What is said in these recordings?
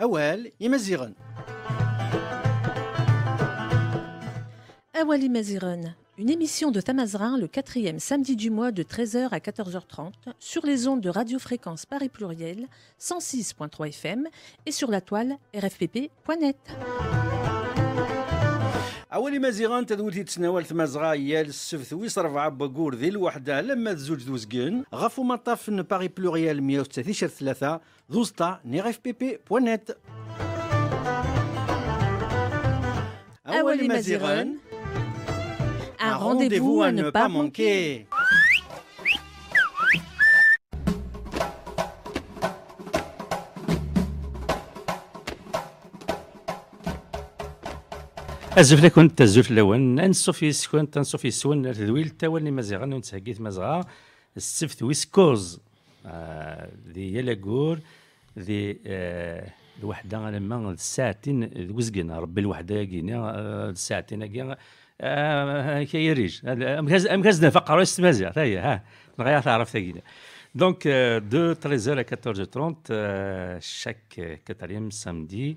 awal Imazirun. Awal Imazirun, une émission de Tamazrin le quatrième samedi du mois de 13h à 14h30 sur les ondes de radiofréquence Paris Pluriel 106.3 FM et sur la toile rfpp.net. اولي مازيغان تدويتي تسناوال تمازغا يال السبت ويس ربعة باكور ذي الوحدة لما تزوج سجن غفو مطاف باغي بلوريال 136 ثلاثة دوزتا نيغيف بي بي بوانيت اولي مازيغان Un rendez-vous à ne pas manquer. الزفله كنت تزوف لون سكون تنسو في سون ذويل تاولني مزيغان ونتهكيت مزغا السفت ويسكوز آه، ذي يلاغور ذي آه، الوحده لما ساعتين وزقنا ربي الوحده ياكينا آه، ساعتين ياكينا يريج امكاز فقر استمازيغ هي ها غير تعرف تاكينا دونك دو 13h ترونت 14 14h30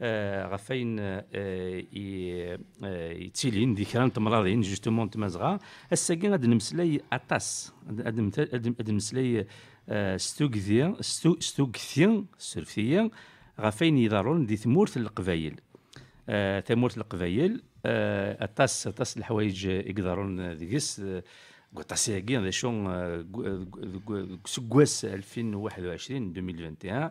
آه، غفين فين آه، آه، يتيلين دي كرا تمرارين جوستومون تمازغا الساكين غادي نمسلي اطاس غادي نمسلي ستوكذيا ستوكثيا سرفيا غفين يضارون دي ثمورث القبايل ثمورث القبايل اطاس اطاس الحوايج يقدرون ديكس قطاسياكي هذا شو سكواس 2021 2021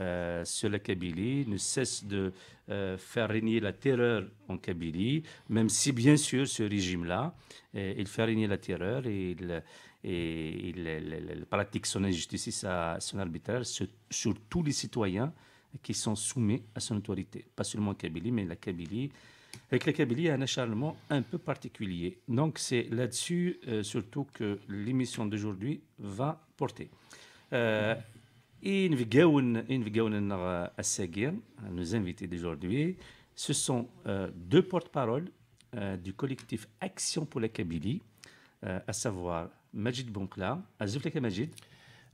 Euh, sur la Kabylie, ne cesse de euh, faire régner la terreur en Kabylie, même si bien sûr ce régime-là, euh, il fait régner la terreur et il, pratique son injustice, son arbitraire sur, tous les citoyens qui sont soumis à son autorité. Pas seulement Kabylie, mais la Kabylie. Avec la Kabylie, a un acharnement un peu particulier. Donc c'est là-dessus surtout que l'émission d'aujourd'hui va porter. Euh, euh, nos invités d'aujourd'hui, ce sont euh, deux porte-parole du collectif Action pour la Kabylie, à savoir Majid Bonkla. Azul, Laka Majid.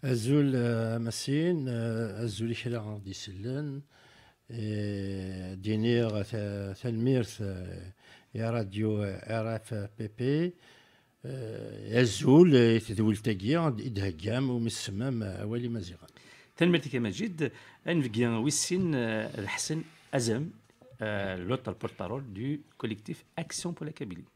Azoul Massine, Azoul Ikhla Disselen, Dinir Thalmir et Radio RFPP. Azoul, et Tedouil Tagir, Idhagam, ou Missmam, wali Maziran. Merci Majid, انفيان ويسين الحسن Azem, l'autre le porte-parole du collectif Action pour la Kabylie.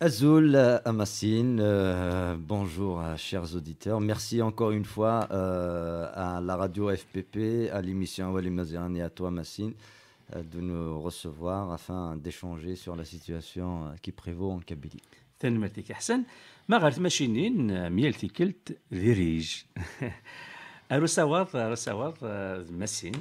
Azul euh, Amassine, euh, bonjour euh, chers auditeurs. Merci encore une fois à la radio FPP, à l'émission Wallimazan et à toi Massine de nous recevoir afin d'échanger sur la situation qui prévaut en Kabylie. تنمرتك Hassan. ما غير تماشينين Arusawar, Arusawar, Messine.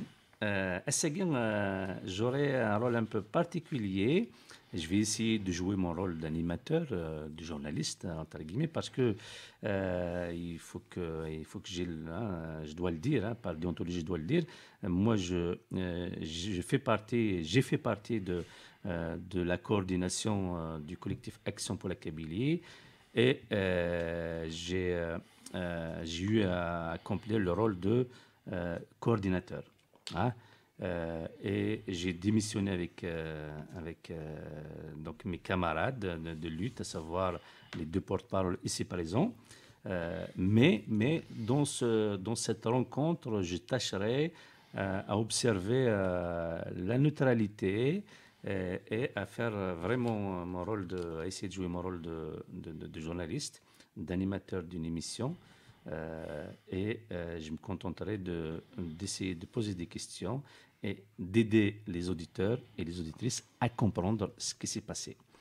Euh, euh ce euh, j'aurai un rôle un peu particulier. Je vais essayer de jouer mon rôle d'animateur, euh, de journaliste, entre guillemets, parce que il faut que, il faut que j'ai, hein, je dois le dire, hein, par déontologie, je dois le dire. Moi, je, je fais partie, j'ai fait partie de, de la coordination du collectif Action pour la Kabylie et j'ai euh, j'ai eu à accomplir le rôle de euh, coordinateur. Hein. Euh, et j'ai démissionné avec, avec donc mes camarades de, lutte, à savoir les deux porte parole ici présents. mais mais dans, ce, dans cette rencontre, je tâcherai à observer la neutralité et, à faire vraiment mon rôle de, essayer de jouer mon rôle de, de journaliste d'animateur d'une émission. Euh, et euh, je me contenterai d'essayer de, poser des questions et d'aider les auditeurs et les auditrices à comprendre ce qui s'est passé.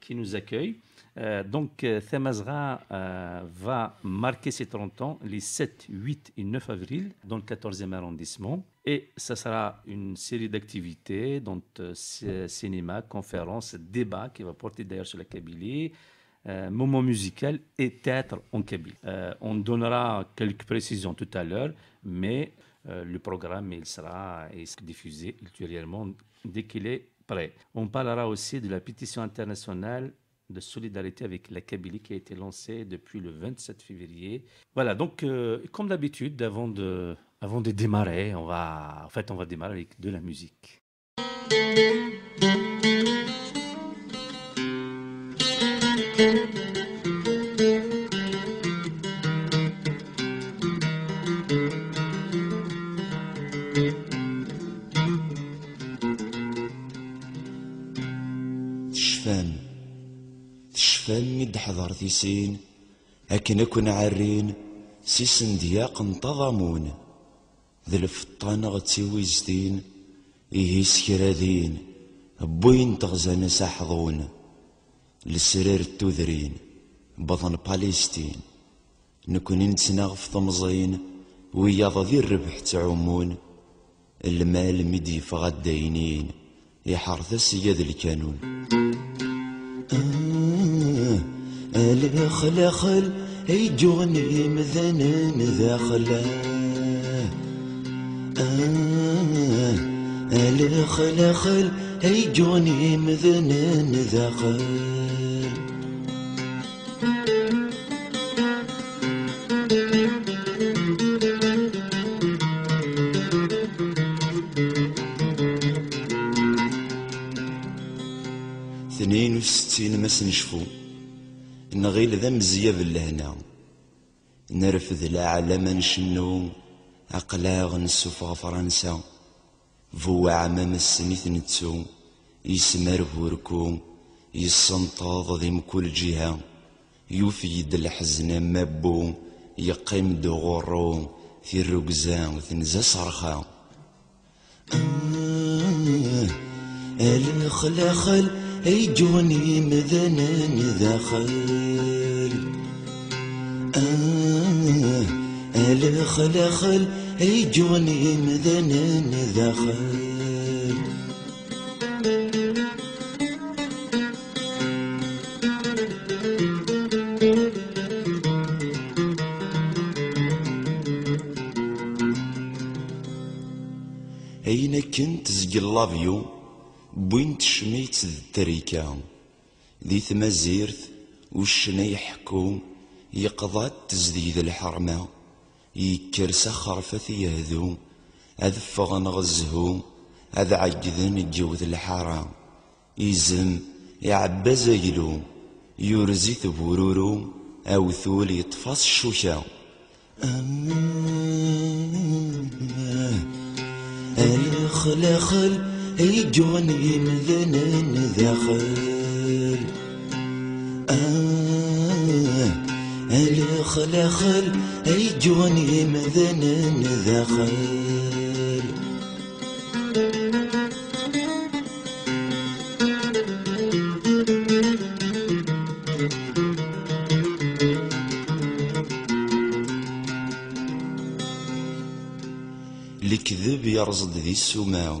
qui nous accueille. Euh, donc, euh, Thémazra euh, va marquer ses 30 ans les 7, 8 et 9 avril dans le 14e arrondissement. Et ça sera une série d'activités, dont cinéma, conférences, débats qui va porter d'ailleurs sur la Kabylie, moment musical et théâtre en Kabylie. on donnera quelques précisions tout à l'heure, mais le programme il sera il sera diffusé ultérieurement dès qu'il est on parlera aussi de la pétition internationale de solidarité avec la Kabylie qui a été lancée depuis le 27 février. Voilà, donc euh, comme d'habitude, avant de, avant de démarrer, on va, en fait, on va démarrer avec de la musique. يسين أكن أكن عرين سيسن دياق انتظمون ذ الفطان غتسيوي زدين إيهي سكرادين بوين تغزان ساحضون لسرير التذرين بطن باليستين نكون انتنا في طمزين وياض ذي الربح تعمون المال مدي فغد دينين يحرث السياد الكانون آه الخل خل يجوني مذنن ذا خلا آه، الخل خل يجوني مذنن ذا خلا اثنين وستين ما سنشفو نغيل ذا مزياب لهنا لا علما نشنو أقلاغ نسوف فرنسا فو عمام السنيت نتسو يسمر بوركو يسنطاض ذي مكل جهة يفيد الحزن مبو يقيم دغورو في الرقزان وثنزا صرخة آه الخلخل يجوني مذنن ذخل آه الخل خل يجوني مذنن ذخل أين كنت زق اللافيو بوينت وشميت التريكة ذي ثمزيرث وشني حكوم يقضى تزديد الحرمة يكر سخرفة يهذوم أذفغ نغزهوم أذ عجذن جوذ الحرام يزم يعبز يلوم يرزي ثبوروروم أو ثول يطفص شوشا أمي الخل خل, خل يجون يملن ذخل آه الخل خل يجون يمذن ذخل الكذب يرصد ذي السماو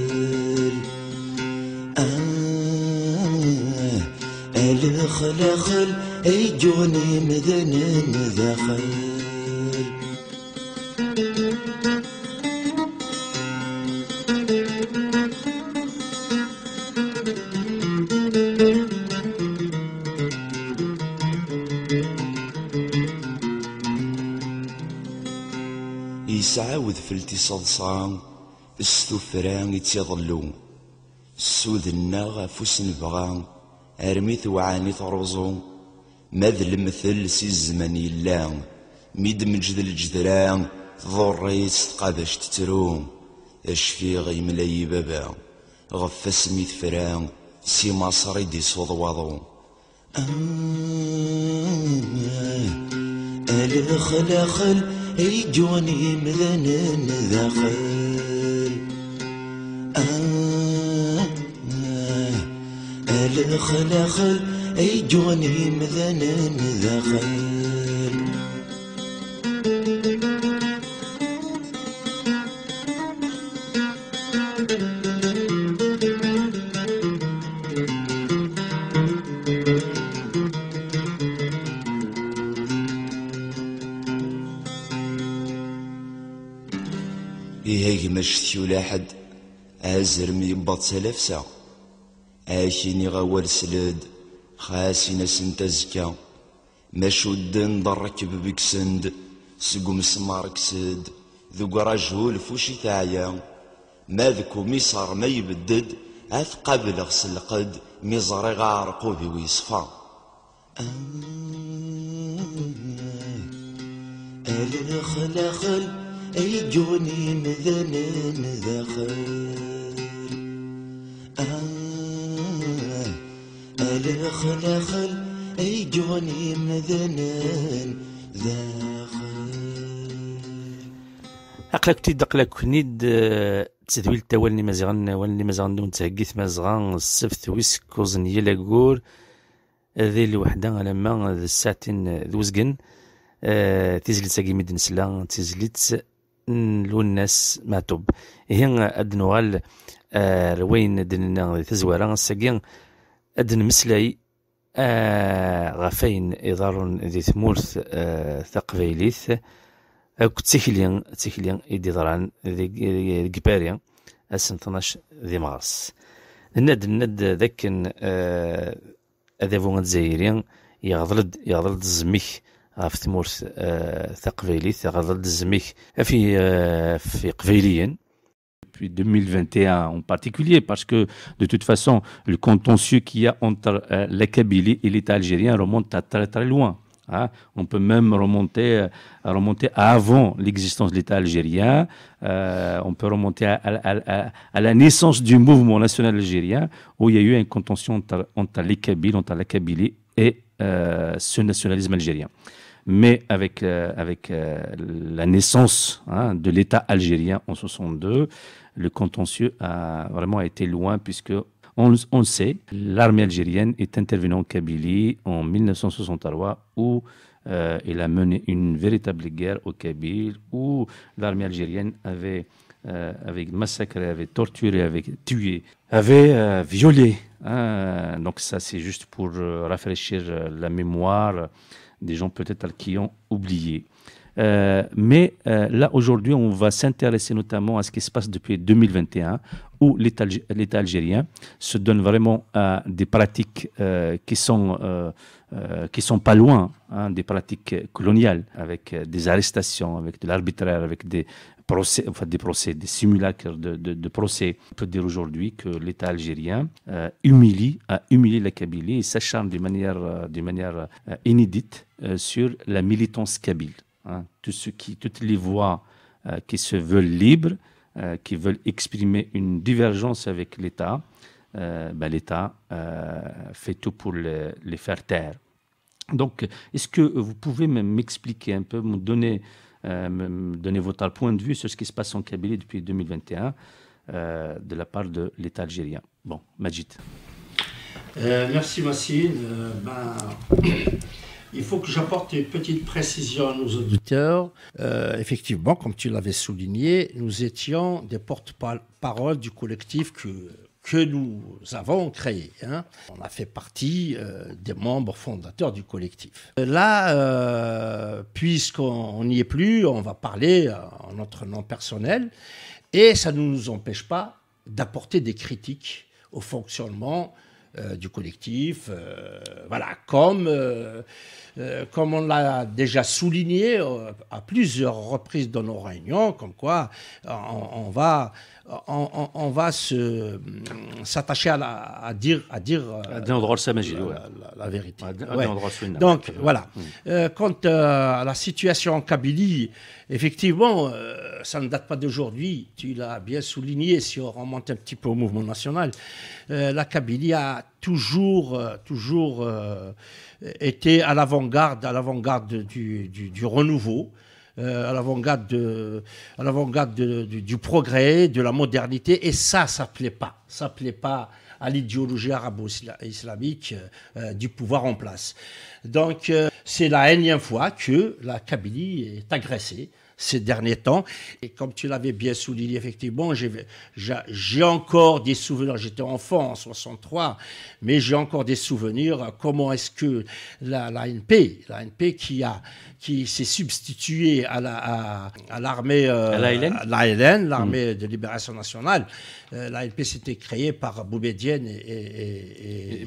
دخل خل يجوني مذنن ذخل يسعى وذفلتي صلصان استفران يتيضلو السودنا غفوس نبغان ارميث وعاني ترزو مذل مثل سي الزمن يلا ميد مجد الجدران ضريت قبش تترو اشفي غي ملاي بابا غفس ميث فران سي مصر دي صدوضو الخل أمم، خل يجوني مذنن داخل خل خل خل أي جوني مذن ذخل إيه مش ثيولا حد أزرم يبط سلفسه عايشين غوال سلاد خاسين سنت أزكى ما شدن ضرك سند سقم سمارك سد ذو رجهول فوشي تعيا ما ذكو ميصر ما يبدد عاف قبل غسل قد مي غارقو بي ويصفى الخلخل اي جوني مذنن ذخل داخل داخل اي جوني مذنن مذنان اقلك تي دقلك نيد آه، تدويل التوال اللي مازغن واللي مازغن دون تهكيت مازغن السفت ويسك وزنية لاكور هذه آه، الوحدة على ما الساعتين آه, آه، تيزلت ساقي ميد نسلا تيزلت نلون الناس توب هي ادنوال آه روين دنا تزوران ساقي ادن مسلي آه غفين اضارون ذي ثمورث آه ثقفيليث او آه، تيكلين تيكلين ادي ضران ذي قباريا اسن 12 ذي مارس الند ند ذاكن آه اذا فون تزايرين يغضلد يغضلد الزميخ غف ثمورث آه ثقفيليث يغضلد الزميخ في آه في قفيليين depuis 2021 en particulier, parce que de toute façon, le contentieux qu'il y a entre euh, la Kabylie et l'État algérien remonte à très très loin. Hein. On peut même remonter, euh, remonter avant l'existence de l'État algérien, euh, on peut remonter à, la naissance du mouvement national algérien, où il y a eu une contentieux entre, entre la Kabylie et ce nationalisme algérien mais avec, euh, avec euh, la naissance hein, de l'État algérien en 62, le contentieux a vraiment été loin puisque on, on sait, l'armée algérienne est intervenue en Kabylie en 1963 où euh, elle a mené une véritable guerre au Kabylie, où l'armée algérienne avait, avait massacré, avait torturé, avait tué, avait violé euh, donc ça, c'est juste pour euh, rafraîchir euh, la mémoire des gens peut-être qui ont oublié. mais là, aujourd'hui, on va s'intéresser notamment à ce qui se passe depuis 2021, où l'État algérien se donne vraiment à des pratiques qui sont... qui sont pas loin hein, des pratiques coloniales, avec des arrestations, avec de l'arbitraire, avec des des procès, des simulacres de, de, procès. On peut dire aujourd'hui que l'État algérien euh, humilie, a humilié la Kabylie et s'acharne d'une manière, euh, manière euh, inédite sur la militance kabyle. Hein. Tout ce qui, toutes les voix qui se veulent libres, qui veulent exprimer une divergence avec l'État, ben, l'État fait tout pour les, les faire taire. Donc, est-ce que vous pouvez m'expliquer un peu, me donner euh, donner votre point de vue sur ce qui se passe en Kabylie depuis 2021 euh, de la part de l'État algérien. Bon, Majid. Euh, merci Massine. Ben, il faut que j'apporte une petite précision à nos auditeurs. effectivement, comme tu l'avais souligné, nous étions des porte parole du collectif que que nous avons créé. Hein. On a fait partie euh, des membres fondateurs du collectif. Là, euh, puisqu'on n'y est plus, on va parler en notre nom personnel, et ça ne nous empêche pas d'apporter des critiques au fonctionnement euh, du collectif, voilà, comme euh, comme on l'a déjà souligné euh, à plusieurs reprises dans nos réunions, comme quoi euh, on, va, on, va se, s'attacher à, à dire, à dire la, la vérité. Donc voilà, quant à la situation en Kabylie, effectivement, ça ne date pas d'aujourd'hui, tu l'as bien souligné, si on remonte un petit peu au mouvement national, la Kabylie a toujours, toujours euh, euh été à l'avant-garde, à l'avant-garde du, du, du, renouveau. Euh, à l'avant-garde, de, à l'avant-garde du, du, progrès, de la modernité, et ça, ça plaît pas. Ça plaît pas à l'idéologie arabo-islamique euh, euh, du pouvoir en place. Donc, c'est la énième fois que la Kabylie est agressée ces derniers temps. Et comme tu l'avais bien souligné, effectivement, j'ai encore des souvenirs. J'étais enfant en 63, mais j'ai encore des souvenirs. Comment est-ce que la, la NP, la NP qui, a, qui s'est substituée à la, à, à l'ALN, l'armée euh, hmm. de libération nationale, euh, la NP s'était créée par Boubédienne et, et, et,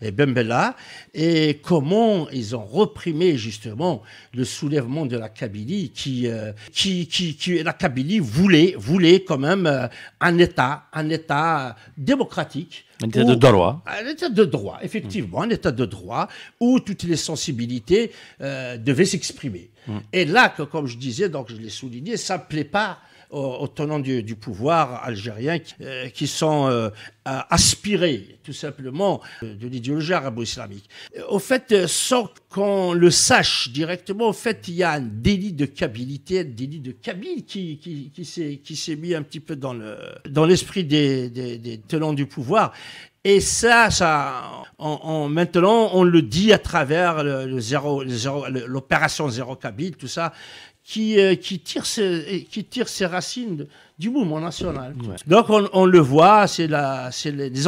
et, Bembella. et Et comment ils ont reprimé justement le soulèvement de la Kabylie qui, euh, qui, qui, qui, la Kabylie voulait, voulait quand même euh, un État, un État euh, démocratique. Un état de droit. Un état de droit, effectivement, un état de droit où toutes les sensibilités euh, devaient s'exprimer. Mm. Et là, comme je disais, donc je l'ai souligné, ça ne plaît pas aux, tenants du, pouvoir algérien qui euh, sont euh, aspirés tout simplement euh, de l'idéologie arabo-islamique. Au fait, sans qu'on le sache directement, au fait, il y a un délit de cabilité, un délit de cabile qui, qui, s'est mis un petit peu dans l'esprit le, dans des, des, tenants du pouvoir. Et ça, ça, maintenant, on le dit à travers l'opération le, zéro, le tout ça, qui, euh, qui, tire ses, qui tire ses racines du mouvement national. Donc on, on, le voit, c'est les, les, les,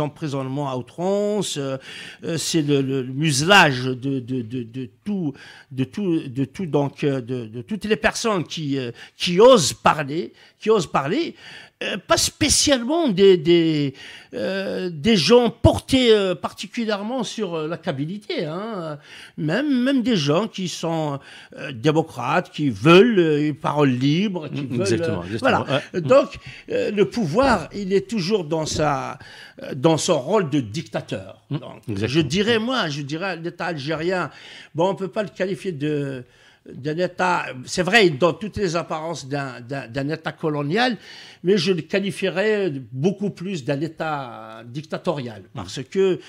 emprisonnements à outrance, euh, euh, c'est le, le, le, muselage de, de, de, de, tout, de tout, de tout donc euh, de, de toutes les personnes qui, euh, qui osent parler, qui osent parler. Euh, pas spécialement des, des, euh, des gens portés euh, particulièrement sur la cabilité, hein. même, même des gens qui sont démocrates, qui veulent une parole libre. exactement, Voilà. Mm. Donc le pouvoir, il est toujours dans, sa, dans son rôle de dictateur. Mm. je dirais, moi, je dirais l'État algérien, bon, on ne peut pas le qualifier de d'un État, c'est vrai, dans toutes les apparences d'un État colonial, mais je le qualifierais beaucoup plus d'un État dictatorial, parce que,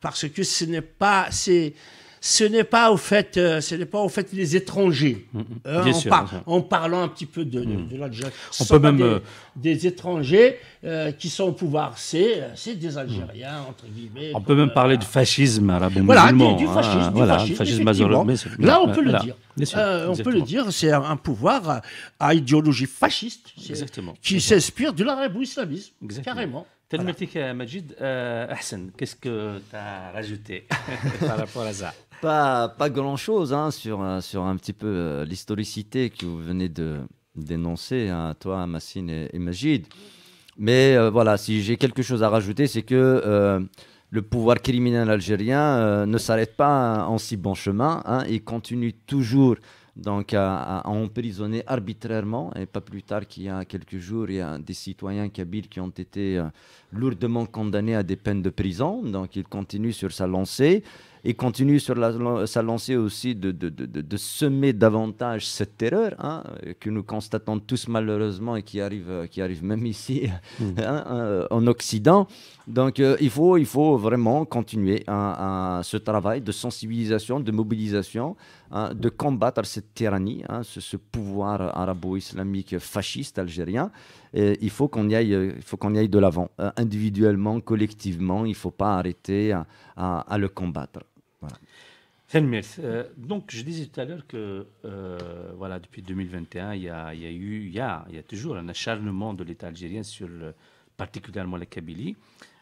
parce que ce n'est pas, c'est, ce n'est pas au fait, euh, pas au fait les étrangers. Mm, mm. Hein, en, parlant un petit peu de, mm. l'Algérie, on peut même des, euh, étrangers euh, qui sont au pouvoir, c'est des Algériens entre guillemets. On peut même parler du fascisme arabe musulman Voilà, du, hein. fascisme, du fascisme, fascisme Là, on peut le dire. on peut le dire, c'est un, pouvoir à idéologie fasciste qui s'inspire de l'arabo-islamisme, carrément. Tel Majid, Hassan, qu'est-ce que tu as rajouté par rapport à ça pas, pas grand-chose hein, sur, euh, sur un petit peu euh, l'historicité que vous venez de dénoncer, hein, toi, Massine et, Majid Mais euh, voilà, si j'ai quelque chose à rajouter, c'est que le pouvoir criminel algérien ne s'arrête pas hein, en si bon chemin. il continue toujours donc, à, à, emprisonner arbitrairement, et pas plus tard qu'il y a quelques jours, il y a des citoyens kabyles qui ont été lourdement condamnés à des peines de prison. Donc il continue sur sa lancée. Et continue sur sa lancée aussi de, semer davantage cette terreur hein, que nous constatons tous malheureusement et qui arrive, qui arrive même ici hmm. hein, euh, en Occident. Donc euh, il, faut, il faut vraiment continuer ce travail de sensibilisation, de mobilisation, hein, de combattre cette tyrannie, ce, ce pouvoir arabo-islamique fasciste algérien il faut qu'on y aille, euh, il faut qu'on y aille de l'avant, euh, individuellement, collectivement. Il ne faut pas arrêter à, le combattre. Voilà. Euh, donc, je disais tout à l'heure que voilà, depuis 2021, il y a, eu, il y a, toujours un acharnement de l'État algérien sur particulièrement la Kabylie.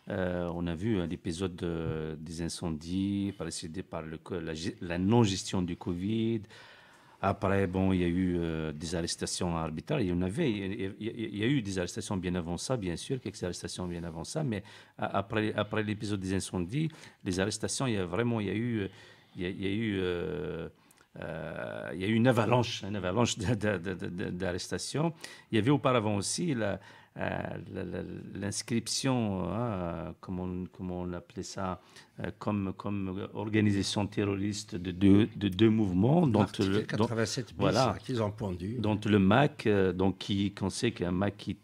on a vu l'épisode de, des incendies précédé par le, la, la non-gestion du Covid, après, bon, il y a eu des arrestations arbitraires. Il y en avait. Il y, a eu des arrestations bien avant ça, bien sûr, quelques arrestations bien avant ça. Mais après, après l'épisode des incendies, les arrestations, il y a vraiment, il y a eu, il y a, eu. il y a eu une avalanche, une avalanche d'arrestations. Il y avait auparavant aussi la, euh, l'inscription, comment hein, euh, comme, on, on appelait ça, euh, comme, comme organisation terroriste de deux, de deux mouvements. Dont le, dont, 87 voilà, hein, qu'ils ont pendu. Dont le MAC, donc qui, qu'on sait qu'un MAC qui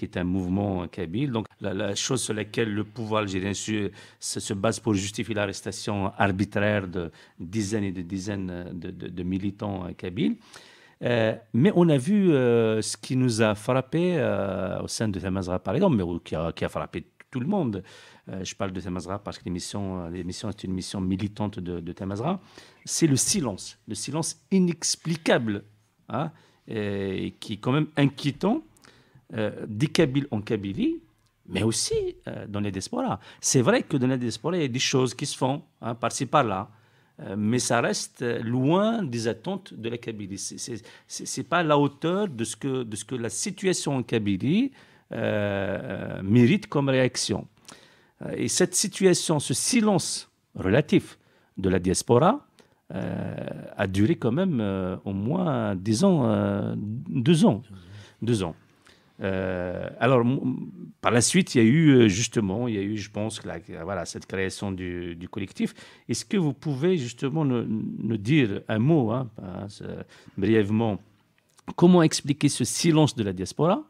est, un mouvement kabyle. Donc la, chose sur laquelle le pouvoir algérien se, se base pour justifier l'arrestation arbitraire de dizaines et de dizaines de, de militants kabyles. Euh, mais on a vu euh, ce qui nous a frappé euh, au sein de Temazra, par exemple, mais qui a, frappé tout le monde. je parle de Temazra parce que l'émission, l'émission est une mission militante de, de C'est le silence, le silence inexplicable, hein, et qui est quand même inquiétant, des Kabyles en Kabylie, mais aussi dans les diasporas. C'est vrai que dans les diasporas, il y a des choses qui se font hein, par-ci, par-là. Euh, mais ça reste euh, loin des attentes de la Kabylie. Ce n'est pas la hauteur de ce, que, de ce que la situation en Kabylie euh, mérite comme réaction. Et cette situation, ce silence relatif de la diaspora, a duré quand même au moins ans, deux ans. Deux ans. Euh, alors, par la suite, il y a eu euh, justement, il y a eu, je pense, voilà, cette création du, collectif. Est-ce que vous pouvez justement nous, dire un mot, hein, hein, brièvement, comment expliquer ce silence de la diaspora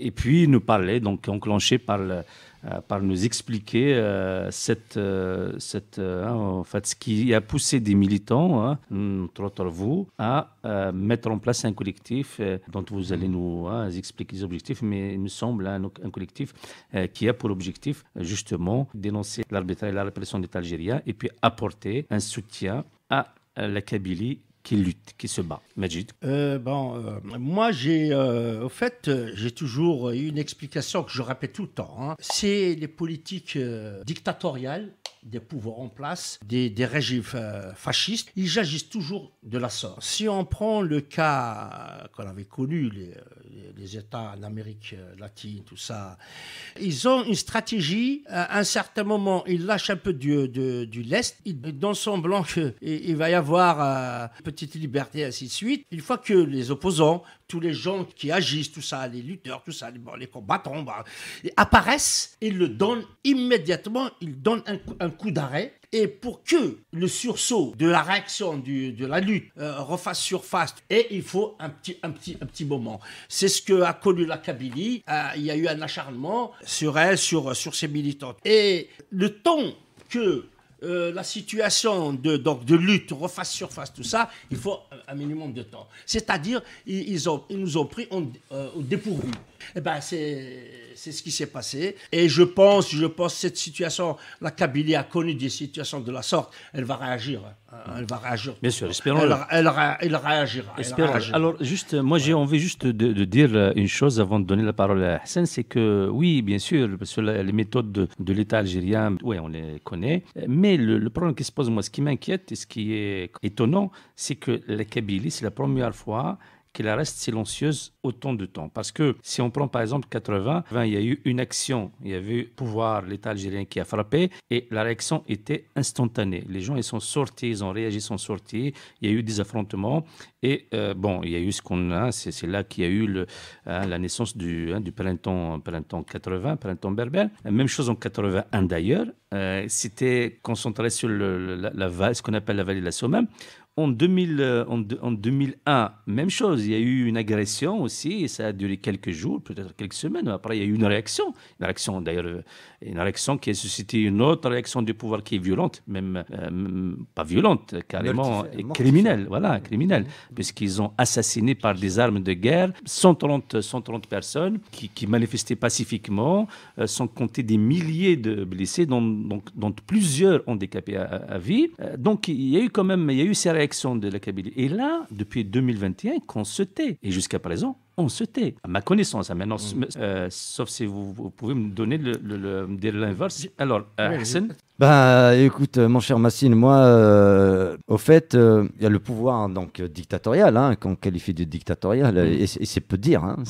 et puis nous parler, donc enclenché par le, euh, par nous expliquer euh, cette, euh, cette, hein, en fait, ce qui a poussé des militants, hein, entre autres vous, à mettre en place un collectif dont vous allez nous hein, expliquer les objectifs, mais il me semble un, collectif qui a pour objectif justement dénoncer l'arbitraire et la répression d'État algérien et puis apporter un soutien à la Kabylie qui lutte, qui se bat Majid euh, Bon, euh, moi j'ai, euh, au fait, j'ai toujours une explication que je répète tout le temps. Hein. C'est les politiques dictatoriales des pouvoirs en place, des, régimes euh, fascistes, ils agissent toujours de la sorte. Si on prend le cas qu'on avait connu, les, euh, États en Amérique euh, latine, tout ça, ils ont une stratégie. À un certain moment, ils lâchent un peu du, du lest, ils donnent semblant il va y avoir une petite liberté, ainsi de suite. Une fois que les opposants, tous les gens qui agissent, tout ça, les lutteurs, tout ça, les combattants, bah, apparaissent, ils le donnent immédiatement, ils donnent un, coup d'arrêt. Et pour que le sursaut de la réaction du, de la lutte euh, refasse surface, et il faut un petit, un petit, un petit moment. C'est ce que a connu la Kabylie. Euh, il y a eu un acharnement sur elle, sur, sur ses militantes. Et le temps que euh, la situation de, donc, de lutte, refasse surface, tout ça, il faut euh, un minimum de temps. C'est-à-dire, ils, nous ont pris euh, au dépourvu. Eh ben, c'est c'est ce qui s'est passé. Et je pense, je pense, cette situation, la Kabylie a connu des situations de la sorte. Elle va réagir. Hein. Elle va réagir. Bien sûr, espérons. Elle, elle, réagira, Alors, juste, moi, j'ai envie juste de, dire euh, une chose avant de donner la parole à Hassan, c'est que oui, bien sûr, les méthodes de, l'État algérien, oui, on les connaît. Mais le, problème qui se pose, moi, ce qui m'inquiète et ce qui est étonnant, c'est que la Kabylie, c'est la première fois qu'elle reste silencieuse autant de temps. Parce que si on prend par exemple 80, 20, il y a eu une action, il y a eu pouvoir, l'État algérien qui a frappé et la réaction était instantanée. Les gens, ils sont sortis, ils ont réagi, ils sont sortis, il y a eu des affrontements et euh, bon, il y a eu ce qu'on a, c'est là qu'il y a eu hein, la naissance du, hein, printemps, printemps 80, printemps berbère. La même chose en 81 d'ailleurs, euh, c'était concentré sur la, la, ce qu'on appelle la vallée de la Somme en, 2000, euh, en, 2001, même chose, il y a eu une agression aussi, et ça a duré quelques jours, peut-être quelques semaines, après il y a eu une réaction, une réaction d'ailleurs, euh, une réaction qui a suscité une autre réaction du pouvoir qui est violente, même, euh, pas violente, carrément et criminelle, voilà, mmh, criminelle, mmh, mmh. puisqu'ils ont assassiné par des armes de guerre 130, 130 personnes qui, manifestaient pacifiquement, sans compter des milliers de blessés, dont, plusieurs ont à, à vie. donc il y a eu quand même, il y a eu ces réactions de la Kabylie. Et là, depuis 2021, qu'on se tait. Et jusqu'à présent, on se tait. À ma connaissance, hein, maintenant, mm. euh, sauf si vous, pouvez me donner le, l'inverse. Alors, euh, ben, écoute, euh, mon cher Massine, moi, euh, au fait, il y a le pouvoir hein, donc dictatorial, hein, qu'on qualifie de dictatorial, mm. et, c'est peu dire. Mm.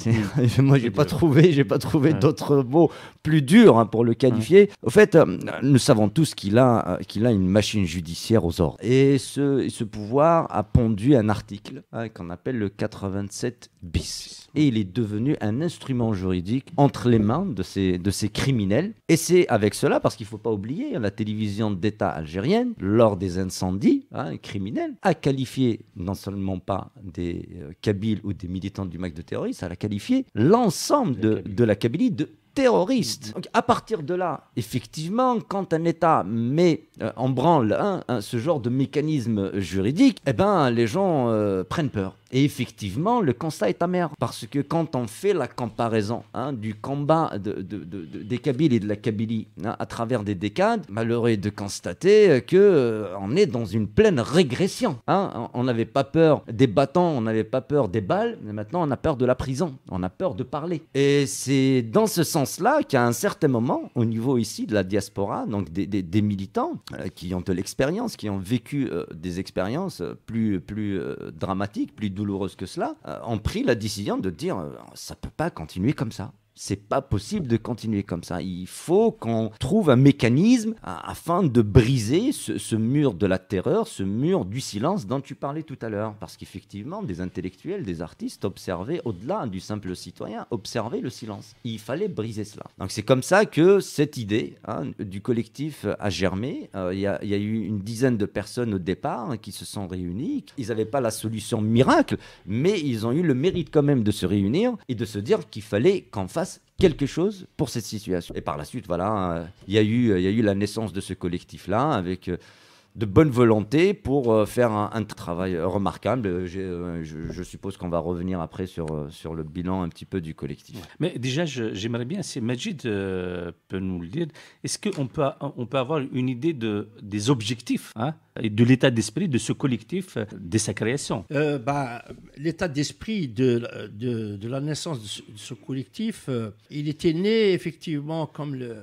moi, j'ai pas, trouvé, j'ai pas trouvé d'autres mots plus durs pour le qualifier. Au fait, nous savons tous qu'il a, qu'il a une machine judiciaire aux ordres, et ce, et ce pouvoir a pondu un article qu'on appelle le 87 bis. Et il est devenu un instrument juridique entre les mains de ces, criminels. Et c'est avec cela, parce qu'il ne faut pas oublier, la télévision d'État algérienne, lors des incendies hein, criminels, a qualifié non seulement pas des euh, Kabyles ou des militants du MAC de terroristes, elle a qualifié l'ensemble de, la Kabylie de terroristes. Donc, à partir de là, effectivement, quand un État met euh, en branle hein, ce genre de mécanisme juridique, eh ben, les gens euh, prennent peur. Et effectivement, le constat est amer, parce que quand on fait la comparaison hein, du combat de, des Kabyles et de la Kabylie hein, à travers des décades, malheureux est de constater que euh, est dans une pleine régression. Hein. On n'avait pas peur des battants, on n'avait pas peur des balles, mais maintenant on a peur de la prison, on a peur de parler. Et c'est dans ce sens-là qu'à un certain moment, au niveau ici de la diaspora, donc des, militants euh, qui ont de l'expérience, qui ont vécu euh, des expériences plus, plus dramatiques, plus douloureuses, douloureuse que cela, euh, ont pris la décision de dire euh, ça peut pas continuer comme ça. C'est pas possible de continuer comme ça. Il faut qu'on trouve un mécanisme euh, afin de briser ce, mur de la terreur, ce mur du silence dont tu parlais tout à l'heure. Parce qu'effectivement, des intellectuels, des artistes observaient au-delà du simple citoyen, observaient le silence. Il fallait briser cela. Donc c'est comme ça que cette idée hein, du collectif a germé. Euh, il y, a, eu une dizaine de personnes au départ hein, qui se sont réunies. Ils n'avaient pas la solution miracle, mais ils ont eu le mérite quand même de se réunir et de se dire qu'il fallait qu'en fasse quelque chose pour cette situation. Et par la suite, voilà, il y, a eu, il y a eu la naissance de ce collectif-là avec euh, de bonne volonté pour euh, faire un, travail remarquable. Euh, je, suppose qu'on va revenir après sur, sur le bilan un petit peu du collectif. Mais déjà, j'aimerais bien, si Majid peut nous le dire, est-ce qu'on peut, on peut avoir une idée de, des objectifs hein et de l'état d'esprit de ce collectif euh, dès sa création euh, bah, L'état d'esprit de, de, la naissance de ce, collectif, euh, il était né effectivement, comme le,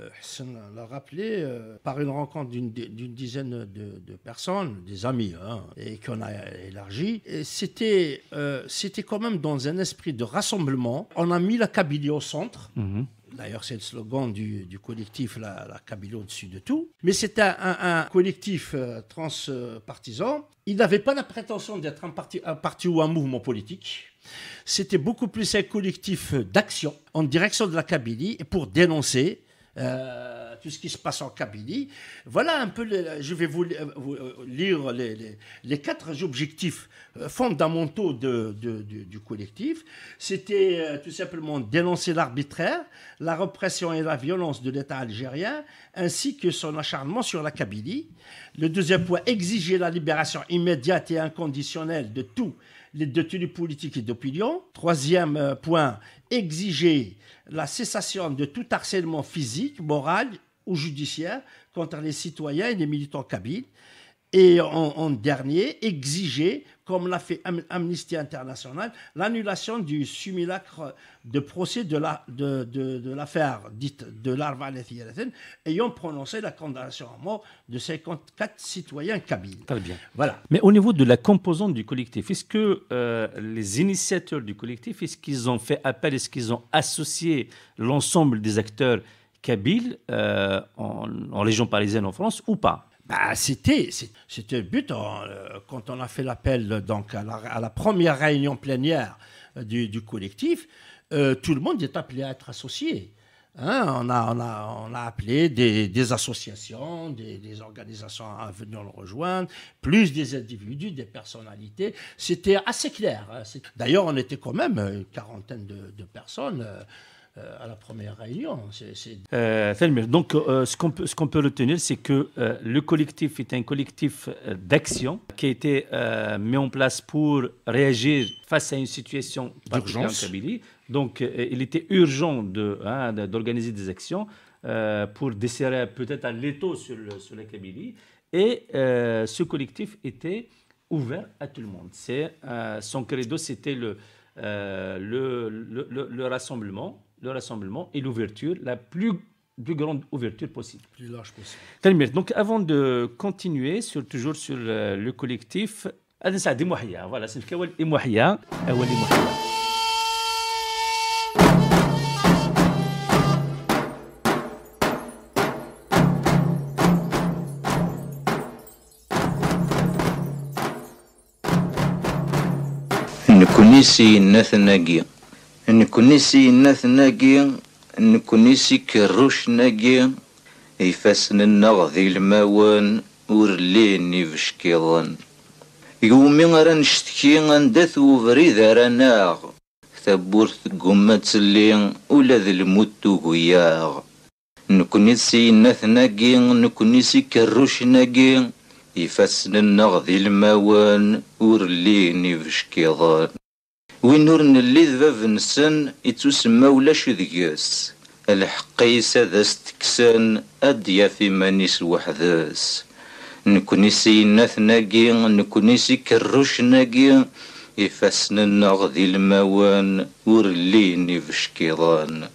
l'a rappelé, par une rencontre d'une, dizaine de, personnes, des amis, hein, et qu'on a élargi. c'était, c'était quand même dans un esprit de rassemblement. On a mis la Kabylie au centre. Mhm. D'ailleurs, c'est le slogan du, collectif La, la au-dessus de tout. Mais c'était un, collectif euh, transpartisan. Il n'avait pas la prétention d'être un parti, ou un mouvement politique. C'était beaucoup plus un collectif d'action en direction de la Kabylie pour dénoncer euh, tout ce qui se passe en Kabylie. Voilà un peu, je vais vous, euh, euh, lire les, quatre objectifs euh, fondamentaux de, du collectif. C'était tout simplement dénoncer l'arbitraire, la repression et la violence de l'État algérien, ainsi que son acharnement sur la Kabylie. Le deuxième point, exiger la libération immédiate et inconditionnelle de tous les détenus politiques et d'opinion. Troisième point, exiger la cessation de tout harcèlement physique, moral judiciaire contre les citoyens et les militants kabyles. Et en, dernier, exiger, comme l'a fait Amnesty International, l'annulation du simulacre de procès de l'affaire la, de, de, de dite de ayant prononcé la condamnation à mort de 54 citoyens kabyles. Très bien. Voilà. Mais au niveau de la composante du collectif, est-ce que euh, les initiateurs du collectif, est-ce qu'ils ont fait appel, est-ce qu'ils ont associé l'ensemble des acteurs kabyle euh, en, en, région parisienne en France ou pas bah, C'était le but hein, euh, quand on a fait l'appel euh, donc à la, première réunion plénière du, collectif. tout le monde est appelé à être associé. Hein. on, a, on, a, on, a, appelé des, associations, des, organisations à venir le rejoindre, plus des individus, des personnalités. C'était assez clair. Hein, d'ailleurs, on était quand même une quarantaine de, de personnes euh, à la première réunion. Euh, donc euh, ce qu'on peut, peut, retenir, c'est que le collectif est un collectif d'action qui a été mis en place pour réagir face à une situation d'urgence. Donc il était urgent d'organiser hein, de, d'organiser des actions pour desserrer peut-être un l'étau sur, le, sur la Kabylie. Et ce collectif était ouvert à tout le monde. C'est son credo, c'était le, le, le rassemblement le rassemblement et l'ouverture, la plus, plus grande ouverture possible. Plus large possible. Donc avant de continuer, sur, toujours sur euh, le collectif, des نساعد Voilà, c'est le أول إموحية أول نكونيسي سي ناث ناقي نكونيسي كروش ناقي يفاسن النغذي الماوان الموان ورلين يومي غرا نشتكي غندث وفريد راه ناغ تبورت قمات اللي ولا ذي الموت وقياغ نكونيسي سي ناث ناقي نكونيسي كروش ناقي يفاسن النغذي الماوان الموان ورلين وين نور نلي ذباب نسن يتسمى ولاش ذياس الحقيس هذا استكسان اديا في مانيس وحداس نكوني سينا ثناقي نكوني سي كروش ناقي يفاسن النغذي الموان ورليني فشكيضان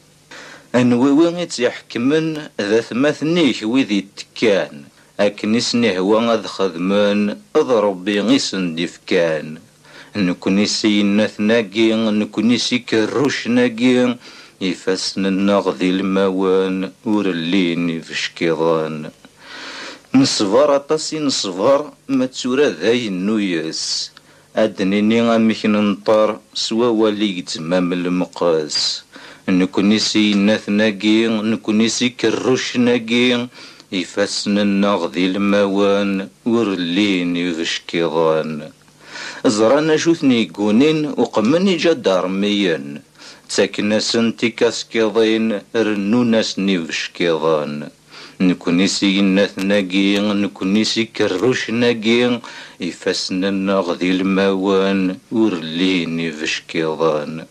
انوي وين يتحكمن ذا ثماثنيش ويذي تكان اكنسني هو اذ خذمان اضرب بي غيسن ديفكان نكوني سينا ناقي نكوني سيكروش ناقي يفاسن النغذي الموان في شكيضان نصبر اطاسي نصبر ما تورا ذاي نوياس أدنيني غاميك ننطر سوا والي تمام المقاس نكوني سينا ناقي نكوني سيكروش ناقي يفاسن النغذي الموان في شكيضان زرانا شوثني قونين وقمني جدار ميان تاكنا سنتي كاسكيضين رنونا نيفش كيضان نكوني سينا ناثناقي نكوني سي كروش ناقي يفاسنا ناغذي الموان ورليني فشكيضان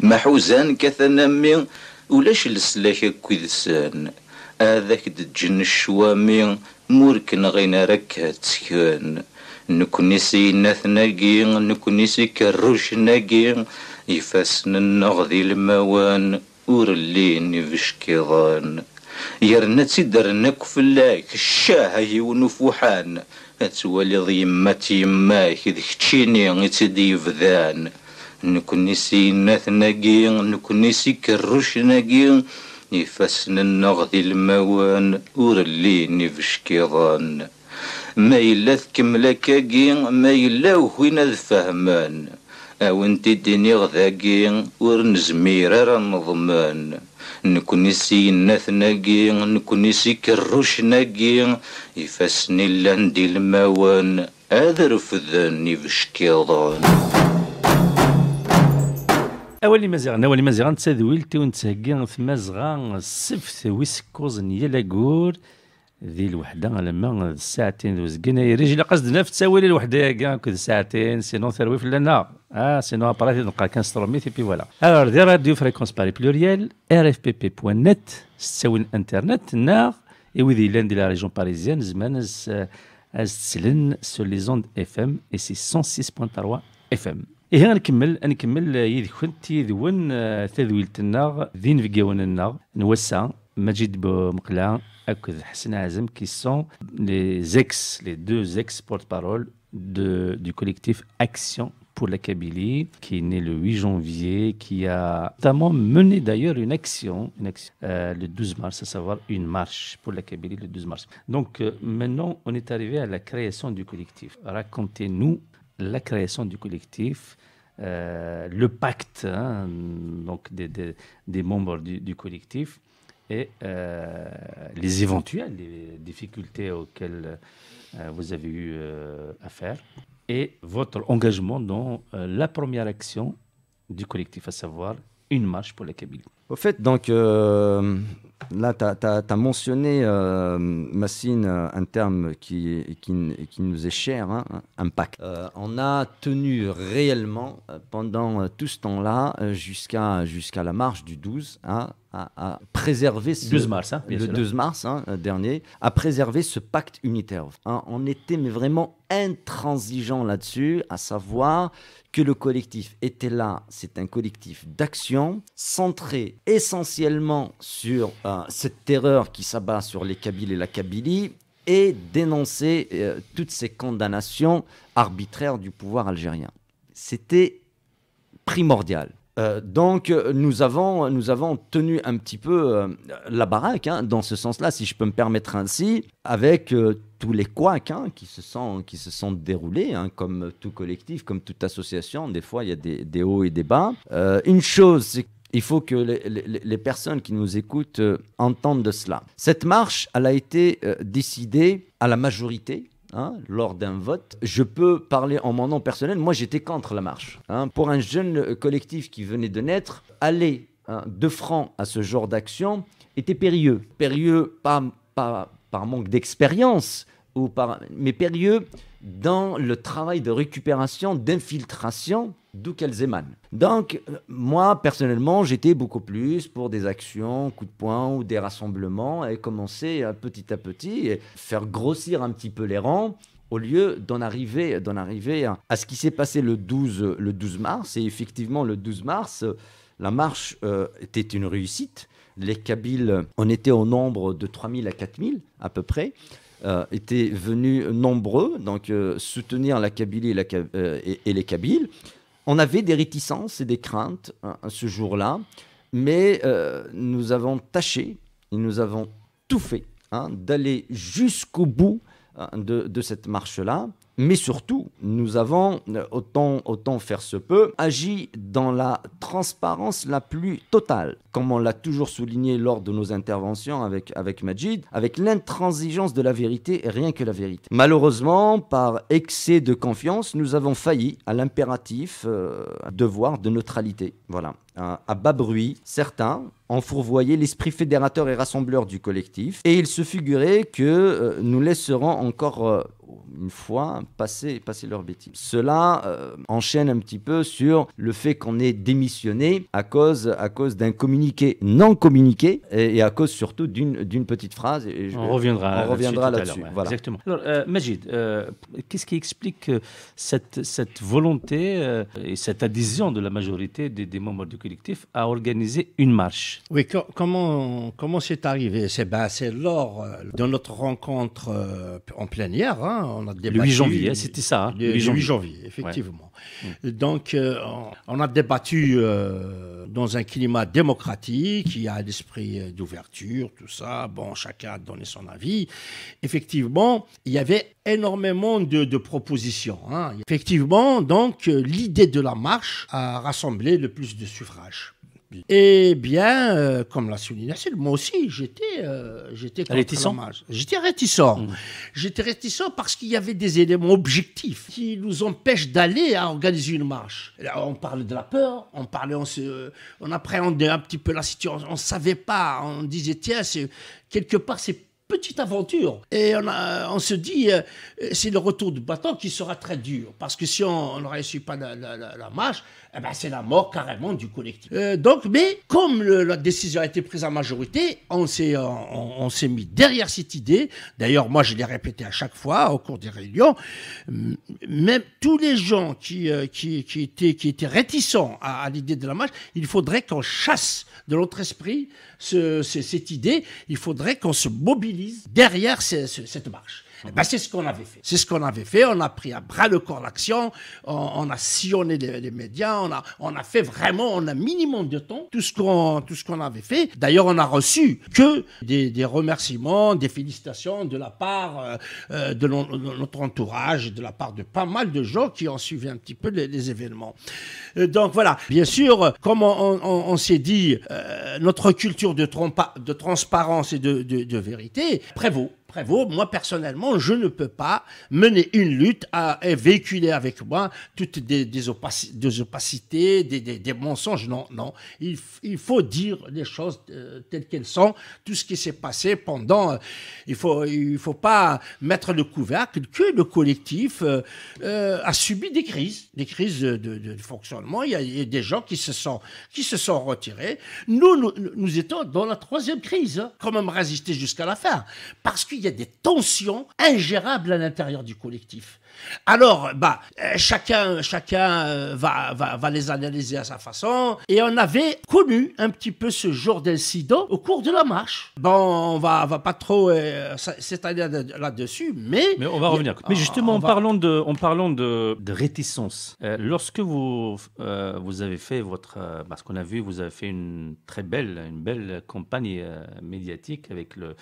محوزان كثنا مين ولاش السلاح كويدسان هذاك دجن الشوامي موركن غينا ركات سكان نكوني سيناث ناقي نكوني سيكروش ناقي يفاسن النغذي الموان ورلين يفشكضان يرنا تدرنك فلاك الشاه الشاهي ونفوحان اتولي يما تيماك ذك تشيني تدي فذان نكوني سيناث ناقي نكوني سيكروش ناقي يفاسن النغذي الموان ورلين يفشكضان ما يلا تكمل هكاكي ما يلا وين هذا أو أنت ديني غذاكي ور نزمير نضمان نكوني سي ناثناكي نكوني سي كروشناكي يفاسني لاندي الموان فذاني بشكي بشكيضان اولي مزيغان اولي مزيغان تسادويل تون تسهكي ثما زغا ويسكوزن يلاقور لاكور ذي الوحده لما ساعتين وزقنا إيه، رجل قصدنا في تساوي الوحده يا كذا ساعتين سينو ثروي في لنا نعم. اه سينو اباراتي نلقى كان ميثي بي فوالا الوغ دي راديو فريكونس باري بلوريال ار اف بي بي بوان نت ستساوي الانترنت ناغ اي وذي لان دي لا ريجون باريزيان زمان از تسلن سو لي زوند اف ام اي سي 106.3 اف ام إيه نكمل نكمل يذكنتي ذون آه، تذويلتنا ذين فيكاوننا نوسع Majid Boumkla qui sont les ex, les deux ex-porte-parole de, du collectif Action pour la Kabylie, qui est né le 8 janvier, qui a notamment mené d'ailleurs une action, euh, le 12 mars, à savoir une marche pour la Kabylie le 12 mars. Donc euh, maintenant, on est arrivé à la création du collectif. Racontez-nous la création du collectif, euh, le pacte hein, donc des, membres du, du collectif et euh, les éventuelles difficultés auxquelles euh, vous avez eu affaire euh, et votre engagement dans la première action du collectif, à savoir une marche pour les Kabylies. Au fait, donc, euh, là, tu as, mentionné, euh, Massine, euh, un terme qui, qui, qui nous est cher, un hein, pacte. on a tenu réellement pendant tout ce temps-là, jusqu'à jusqu'à la marche du 12, hein, à, préserver ce, 12 mars, hein, le 12 mars dernier, à préserver ce pacte unitaire. on était mais vraiment intransigeant là-dessus, à savoir que le collectif était là, c'est un collectif d'action centré essentiellement sur euh, cette terreur qui s'abat sur les Kabyles et la Kabylie et dénoncer euh, toutes ces condamnations arbitraires du pouvoir algérien. C'était primordial. Euh, donc euh, nous avons, nous avons tenu un petit peu euh, la baraque, hein, dans ce sens-là, si je peux me permettre ainsi, avec tous les couacs hein, qui, se sont, qui se sont déroulés, hein, comme tout collectif, comme toute association. Des fois, il y a des, hauts et des bas. une chose, c'est il faut que les, personnes qui nous écoutent entendent cela. Cette marche, elle a été décidée à la majorité Hein, lors d'un vote. Je peux parler en mon nom personnel. Moi, j'étais contre la marche. Hein. Pour un jeune collectif qui venait de naître, aller hein, de franc à ce genre d'action était périlleux. Périlleux, pas, pas par manque d'expérience, ou par, mais périlleux dans le travail de récupération, d'infiltration d'où qu'elles émanent. Donc, euh, moi, personnellement, j'étais beaucoup plus pour des actions, coups de poing ou des rassemblements et commencer euh, petit à petit et faire grossir un petit peu les rangs au lieu d'en arriver, arriver à ce qui s'est passé le 12, mars. Et effectivement, le 12 mars, euh, la marche était une réussite les Kabyles, on était au nombre de 3000 à 4000 à peu près, euh, étaient venus nombreux, donc euh, soutenir la Kabylie euh, et, les Kabyles. On avait des réticences et des craintes hein, ce jour-là, mais nous avons tâché et nous avons tout fait hein, d'aller jusqu'au bout hein, de, cette marche-là. Mais surtout, nous avons, autant, autant faire se peut, agi dans la transparence la plus totale. Comme on l'a toujours souligné lors de nos interventions avec, avec Majid, avec l'intransigeance de la vérité et rien que la vérité. Malheureusement, par excès de confiance, nous avons failli à l'impératif euh, devoir de neutralité. Voilà à bas bruit, certains enfourvoyaient l'esprit fédérateur et rassembleur du collectif, et ils se figuraient que euh, nous laisserons encore euh, une fois passer, passer leur Cela euh, enchaîne un petit peu sur le fait qu'on est démissionné à cause, à cause d'un communiqué non communiqué, et, à cause surtout d'une petite phrase. Et on reviendra, on reviendra là-dessus. Exactement. Alors, Majid, qu'est-ce qui explique cette, cette volonté et cette adhésion de la majorité des, des membres du collectif a organisé une marche. Oui, comment comment c'est arrivé C'est ben, lors euh, de notre rencontre euh, en plénière, hein, Le 8 janvier, c'était ça. le, 8 janvier, effectivement. Donc, on a débattu dans un climat démocratique, il y a l'esprit euh, d'ouverture, tout ça. Bon, chacun a donné son avis. Effectivement, il y avait énormément de, propositions. Hein. Effectivement, donc, l'idée de la marche a rassemblé le plus de suffrages et Eh bien, euh, comme l'a souligné moi aussi, j'étais euh, réticent. J'étais réticent. Mm. J'étais réticent parce qu'il y avait des éléments objectifs qui nous empêchent d'aller à organiser une marche. on parlait de la peur, on parlait, on, se, on appréhendait un petit peu la situation, on ne savait pas, on disait, tiens, quelque part, c'est petite aventure. Et on, se dit, euh, c'est le retour du bâton qui sera très dur, parce que si on ne réussit pas la, marche, eh ben, c'est la mort carrément du collectif. Euh, donc, mais comme la décision a été prise en majorité, on s'est, on, s'est mis derrière cette idée. D'ailleurs, moi, je l'ai répété à chaque fois au cours des réunions. Même tous les gens euh, qui, qui, étaient, qui étaient réticents à, l'idée de la marche, il faudrait qu'on chasse de notre esprit ce, cette idée. Il faudrait qu'on se mobilise derrière cette marche. Eh ben, c'est ce qu'on avait fait. C'est ce qu'on avait fait. On a pris à bras le corps l'action. On, a sillonné les, médias. On a, on a fait vraiment en un minimum de temps tout ce qu'on, tout ce qu'on avait fait. D'ailleurs, on a reçu que des, des, remerciements, des félicitations de la part euh, euh, de, notre entourage, de la part de pas mal de gens qui ont suivi un petit peu les, événements. Euh, donc voilà. Bien sûr, comme on, on, on s'est dit, notre culture de, trompa, de transparence et de, de, de vérité prévaut moi personnellement, je ne peux pas mener une lutte à, et véhiculer avec moi toutes des, opacités, des, mensonges. Non, non. Il, faut dire les choses euh, telles qu'elles sont, tout ce qui s'est passé pendant. Euh, il faut, il faut pas mettre le couvercle que le collectif euh, a subi des crises, des crises de, fonctionnement. Il y, a, des gens qui se sont, qui se sont retirés. Nous, nous, étions dans la troisième crise, hein, quand même résister jusqu'à la fin, parce qu'il il y a des tensions ingérables à l'intérieur du collectif. Alors, bah, euh, chacun, chacun euh, va, va, va, les analyser à sa façon. Et on avait connu un petit peu ce genre d'incident au cours de la marche. Bon, on va, va pas trop euh, s'étaler là-dessus, mais... Mais on va revenir. Mais justement, ah, en, parlant de, en parlant de, réticence, lorsque vous, vous avez fait votre... parce qu'on a vu, vous avez fait une très belle, une belle campagne médiatique avec le,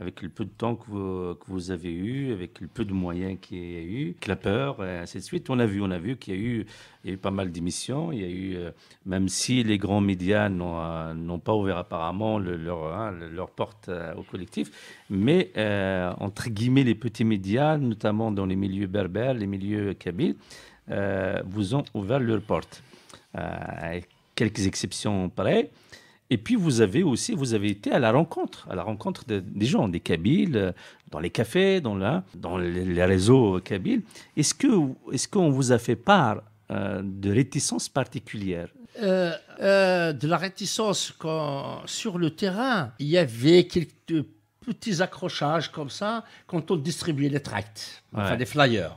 avec le peu de temps que vous, que vous avez eu, avec le peu de moyens qu'il y a eu. La et ainsi de suite. On a vu, on a vu qu'il y a eu, pas mal d'émissions. Il y a eu, euh, même si les grands médias n'ont euh, pas ouvert apparemment hein, leur, porte euh, au collectif, mais entre guillemets, les petits médias, notamment dans les milieux berbères, les milieux kabyles, vous ont ouvert leur porte. quelques exceptions pareilles. Et puis vous avez aussi, vous avez été à la rencontre, à la rencontre des gens, des Kabyles, euh, dans les cafés, dans, dans les réseaux Kabyles. Est-ce que est-ce qu'on vous a fait part euh, de réticences particulières euh, De la réticence quand, sur le terrain, il y avait quelques petits accrochages comme ça quand on distribuait les tracts enfin des flyers.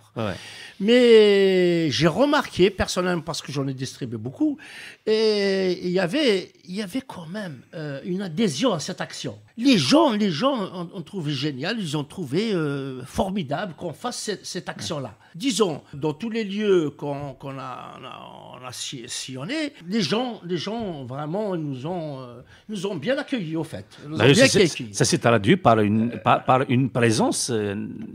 Mais j'ai remarqué, personnellement, parce que j'en ai distribué beaucoup, et il y avait, il y avait quand même euh, une adhésion à cette action. Les gens, les gens ont, trouvé génial, ils ont trouvé euh, formidable qu'on fasse cette, action-là. Disons, dans tous les lieux qu'on a, a, on les gens, les gens vraiment nous ont, euh, nous ont bien accueillis, au fait. Bah ça s'est traduit par une, par une présence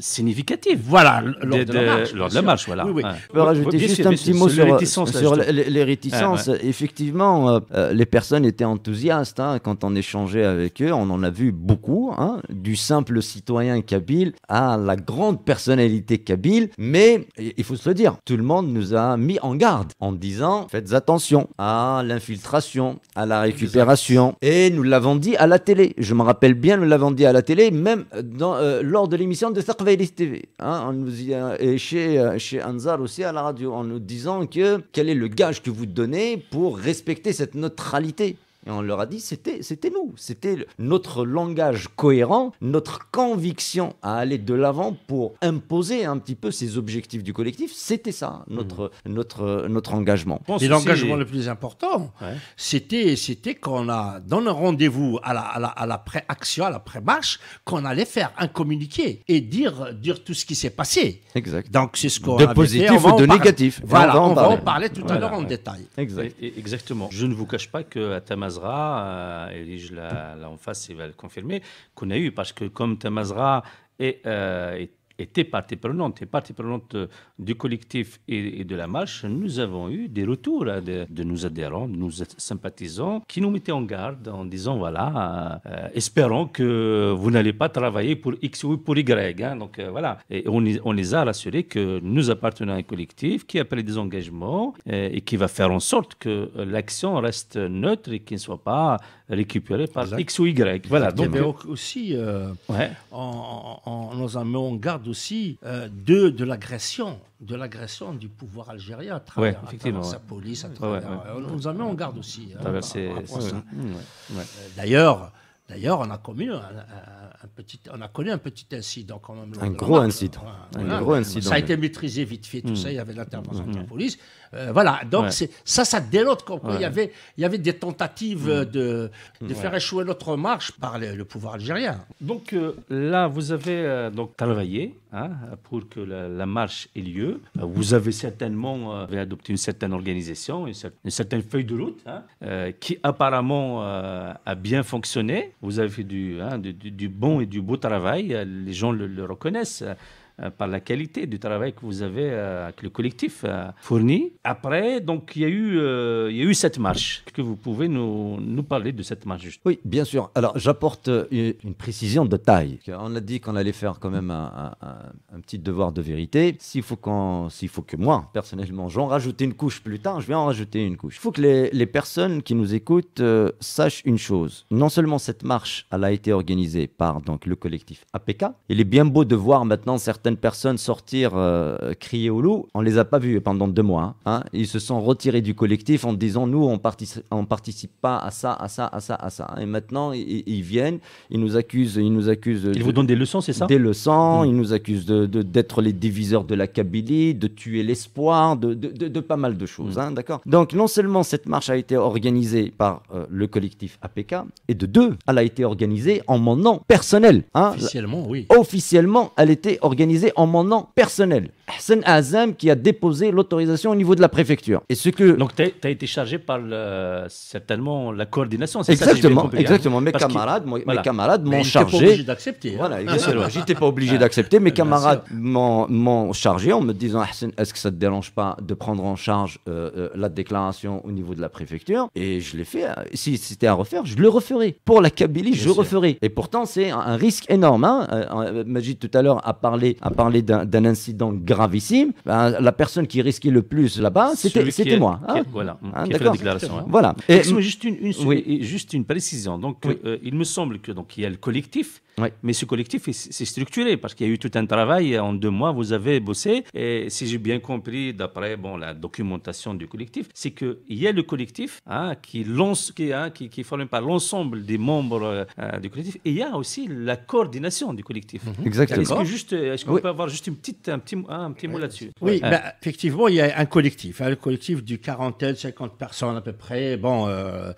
significative voilà, lors de, la marche. Lors de marche voilà. Je peux rajouter juste un petit mot sur, euh, sur les réticences. Effectivement, euh, euh, les personnes étaient enthousiastes hein, quand on échangeait avec eux. On en a vu beaucoup, hein, du simple citoyen kabyle à la grande personnalité kabyle. Mais il faut se dire, tout le monde nous a mis en garde en disant faites attention à l'infiltration, à la récupération. Et nous l'avons dit à la télé. Je me rappelle bien, nous l'avons dit à la télé, même dans, lors de l'émission de Sarkveilis TV. Hein Hein, nous et chez, euh, chez Anzar aussi à la radio, en nous disant que quel est le gage que vous donnez pour respecter cette neutralité et on leur a dit, c'était, c'était nous, c'était notre langage cohérent, notre conviction à aller de l'avant pour imposer un petit peu ces objectifs du collectif. C'était ça, mmh. notre, notre, notre engagement. Et l'engagement le plus important, c'était, c'était qu'on a, dans le rendez-vous à la, à la, pré-action, à la pré-marche, qu'on allait faire un communiqué et dire, dire tout ce qui s'est passé. Exact. Donc c'est ce qu'on De positif ou de négatif. Voilà, on va en parler, tout à l'heure en détail. Exactement. Je ne vous cache pas que, à Tamaz Mazra, euh, et là en face, il va le confirmer, qu'on a eu, parce que comme Tamazra est euh, était partie prenante et partie prenante euh, du collectif et, de la marche, nous avons eu des retours hein, de, nos adhérents, de nos sympathisants, qui nous mettaient en garde en disant voilà, euh, euh, espérons que vous n'allez pas travailler pour X ou pour Y. Hein. donc voilà, et on, les a rassurés que nous appartenons à un collectif qui a pris des engagements et, qui va faire en sorte que l'action reste neutre et qu'il ne soit pas récupéré par X ou Y. Voilà. Donc aussi, euh, on, nous en met en garde aussi euh, de, de l'agression, de l'agression du pouvoir algérien à travers, sa police, on euh, nous en met en garde aussi. Hein, d'ailleurs. D'ailleurs, on a un, petit, on a connu un petit incident quand même. Un gros incident. Un, gros incident. Ça a été maîtrisé vite fait, tout mm. ça. Il y avait l'intervention de la mm. police. Euh, voilà, donc ça, ça dénote qu'il y, avait, il y avait des tentatives mm. euh, de, mm. faire échouer notre marche par le, pouvoir algérien. Donc euh, là, vous avez donc travaillé hein, pour que la, marche ait lieu. Vous avez certainement adopté une certaine organisation, une, une certaine feuille de route hein, qui apparemment a bien fonctionné. Vous avez fait du, hein, du, bon et du beau travail. Les gens le reconnaissent. Euh, par la qualité du travail que vous avez, euh, avec le collectif euh. fourni. Après, donc, il y, a eu, il y a eu cette marche. Est-ce que vous pouvez nous, nous parler de cette marche Oui, bien sûr. Alors, j'apporte une, précision de taille. On a dit qu'on allait faire quand même un, un, petit devoir de vérité. S'il faut, s'il faut que moi, personnellement, j'en rajoute une couche plus tard, je vais en rajouter une couche. Il faut que les, les personnes qui nous écoutent sachent une chose. Non seulement cette marche, elle a été organisée par donc, le collectif APK, il est bien beau de voir maintenant certains personnes sortir euh, crier au loup, on les a pas vus pendant deux mois. Hein. Hein, ils se sont retirés du collectif en disant nous on participe, on participe pas à ça, à ça, à ça, à ça. Et maintenant ils, viennent, ils nous accusent, ils nous accusent. Ils vous donnent des leçons, c'est ça Des leçons. Mmh. Ils nous accusent de d'être les diviseurs de la Kabylie, de tuer l'espoir, de, pas mal de choses. Mmh. Hein, d'accord. Donc non seulement cette marche a été organisée par euh, le collectif APK et de deux, elle a été organisée en mon nom personnel. Officiellement, oui. Officiellement, elle était organisée en mon nom personnel. Hassan Azam qui a déposé l'autorisation au niveau de la préfecture. Et ce que... Donc, tu as, été chargé par certainement la coordination, c'est Exactement, ça, hein. exactement. Mes camarades, mes camarades, m'ont chargé. pas obligé d'accepter. Hein. Ah, voilà, J'étais pas obligé d'accepter. Mes camarades m'ont chargé en me disant Hassan, est-ce que ça te dérange pas de prendre en charge euh, euh, la déclaration au niveau de la préfecture Et je l'ai fait. Euh, si c'était à refaire, je le referais. Pour la Kabylie, je referais. Et pourtant, c'est un risque énorme. Hein. tout à l'heure a parlé à parler d'un incident gravissime, ben, la personne qui risquait le plus là-bas, c'était moi. Hein. voilà, qui déclaration. juste, une, précision. Donc, euh, il me semble que donc il y a le collectif oui, mais ce collectif, c'est structuré parce qu'il y a eu tout un travail. En deux mois, vous avez bossé. Et si j'ai bien compris, d'après bon, la documentation du collectif, c'est qu'il y a le collectif hein, qui, lance, qui, hein, qui, forme par l'ensemble des membres euh, du collectif. Et il y a aussi la coordination du collectif. Mhm. Exactement. Est-ce que juste, est peut avoir juste une petite, un petit, un petit mot là-dessus Oui, bah, effectivement, il y a un collectif, hein, le collectif du quarantaine, 50 personnes à peu près. Bon, euh,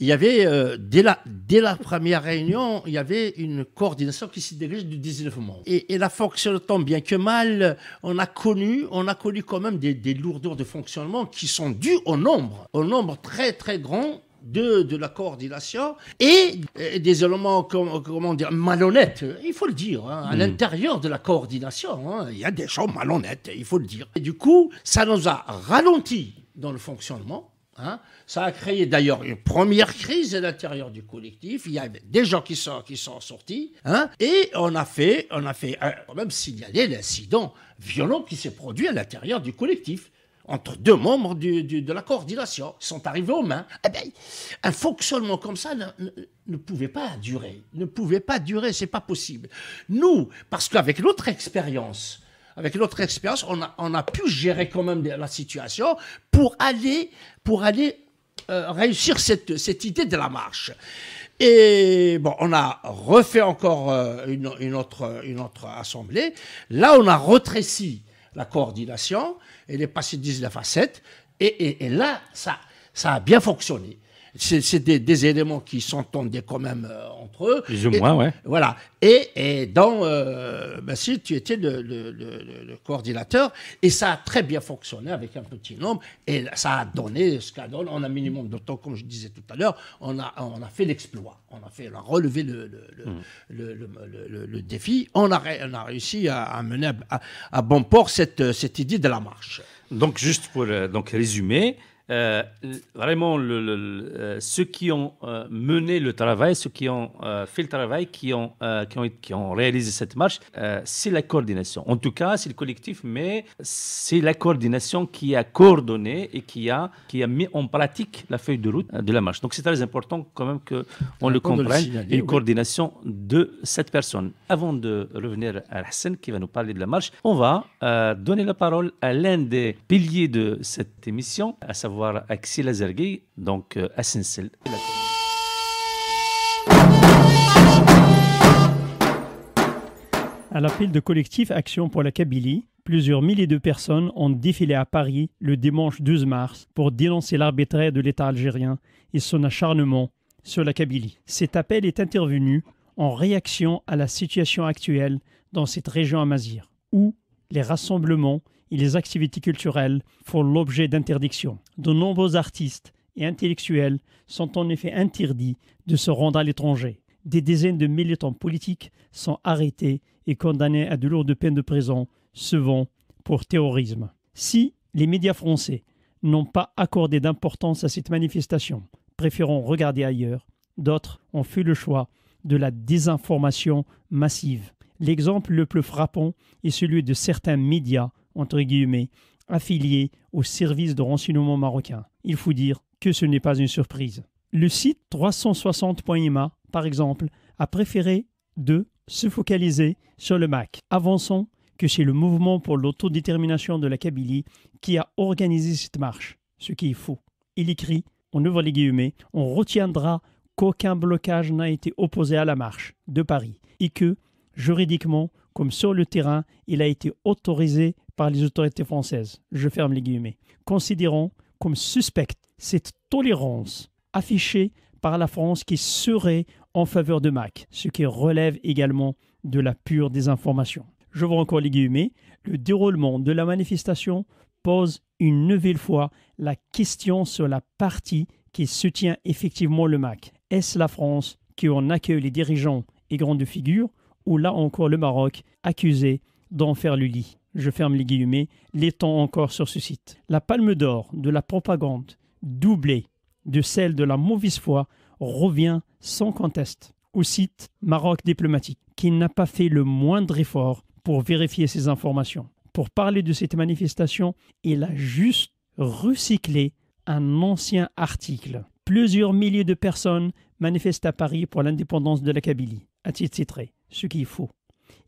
il y avait, euh, dès, la, dès la première réunion, il y avait une coordination coordination qui se dirige du 19 mois. Et, et, la fonction, tant bien que mal, on a connu, on a connu quand même des, lourdeurs de fonctionnement qui sont dues au nombre, au nombre très très grand de, de, la coordination et des éléments, comment, dire, malhonnêtes. Il faut le dire, hein, à hmm. l'intérieur de la coordination, hein, il y a des gens malhonnêtes, il faut le dire. Et du coup, ça nous a ralenti dans le fonctionnement. Hein. ça a créé d'ailleurs une première crise à l'intérieur du collectif. Il y a des gens qui sont, qui sont sortis. Hein. et on a fait, on a fait euh, même signaler l'incident violent qui s'est produit à l'intérieur du collectif entre deux membres de la coordination qui sont arrivés aux mains. Eh ben, un fonctionnement comme ça ne, pouvait pas durer. Ne pouvait pas durer, c'est pas possible. Nous, parce qu'avec notre expérience, avec notre expérience, on a, pu gérer quand même la situation pour aller, euh, réussir cette, idée de la marche. Et bon, on a refait encore euh, une, autre, assemblée. Là, on a retréci la coordination et les passés 19 la facette. Et, là, ça a bien fonctionné c'est des, éléments qui s'entendaient quand même euh, entre eux. Plus ou moins, ouais. Voilà. Et, et dans euh, bah, si tu étais le, coordinateur, et ça a très bien fonctionné avec un petit nombre, et ça a donné ce qu'a donné en a minimum de temps, comme je disais tout à l'heure, on a, on a fait l'exploit, on a fait, on relevé hmm. le, défi, on a, on a réussi à, mener à, bon port cette, cette idée de la marche. Donc juste pour euh, donc résumer, euh, vraiment le, euh, ceux qui ont euh, mené le travail, ceux qui ont fait le travail, qui ont, qui ont, réalisé cette marche, c'est la coordination. En tout cas, c'est le collectif, mais c'est la coordination qui a coordonné et qui a, qui a mis en pratique la feuille de route de la marche. Donc c'est très important quand même qu'on le comprenne, une coordination de cette personne. Avant de revenir à Hassan qui va nous parler de la marche, on va donner la parole à l'un des piliers de cette émission, à savoir savoir Axel Azergui, donc à euh, À l'appel de collectif Action pour la Kabylie, plusieurs milliers de personnes ont défilé à Paris le dimanche 12 mars pour dénoncer l'arbitraire de l'État algérien et son acharnement sur la Kabylie. Cet appel est intervenu en réaction à la situation actuelle dans cette région amazir, où les rassemblements les activités culturelles font l'objet d'interdictions. De nombreux artistes et intellectuels sont en effet interdits de se rendre à l'étranger. Des dizaines de militants politiques sont arrêtés et condamnés à de lourdes peines de prison, souvent pour terrorisme. Si les médias français n'ont pas accordé d'importance à cette manifestation, préférant regarder ailleurs, d'autres ont fait le choix de la désinformation massive. L'exemple le plus frappant est celui de certains médias entre guillemets, affiliés au service de renseignement marocain. Il faut dire que ce n'est pas une surprise. Le site 360.ima, par exemple, a préféré de se focaliser sur le MAC, Avançons que c'est le mouvement pour l'autodétermination de la Kabylie qui a organisé cette marche, ce qui est faux. Il écrit, on ouvre les guillemets, on retiendra qu'aucun blocage n'a été opposé à la marche de Paris et que, juridiquement, comme sur le terrain, il a été autorisé par les autorités françaises. Je ferme les guillemets. Considérons comme suspecte cette tolérance affichée par la France qui serait en faveur de Mac, ce qui relève également de la pure désinformation. Je vois encore les guillemets. Le déroulement de la manifestation pose une nouvelle fois la question sur la partie qui soutient effectivement le MAC. Est-ce la France qui en accueille les dirigeants et grandes figures où là encore le Maroc, accusé d'en faire le lit. Je ferme les guillemets, l'étant encore sur ce site. La palme d'or de la propagande, doublée de celle de la mauvaise foi, revient sans conteste au site Maroc diplomatique, qui n'a pas fait le moindre effort pour vérifier ces informations. Pour parler de cette manifestation, il a juste recyclé un ancien article. Plusieurs milliers de personnes manifestent à Paris pour l'indépendance de la Kabylie, a-t-il ce qui est faut.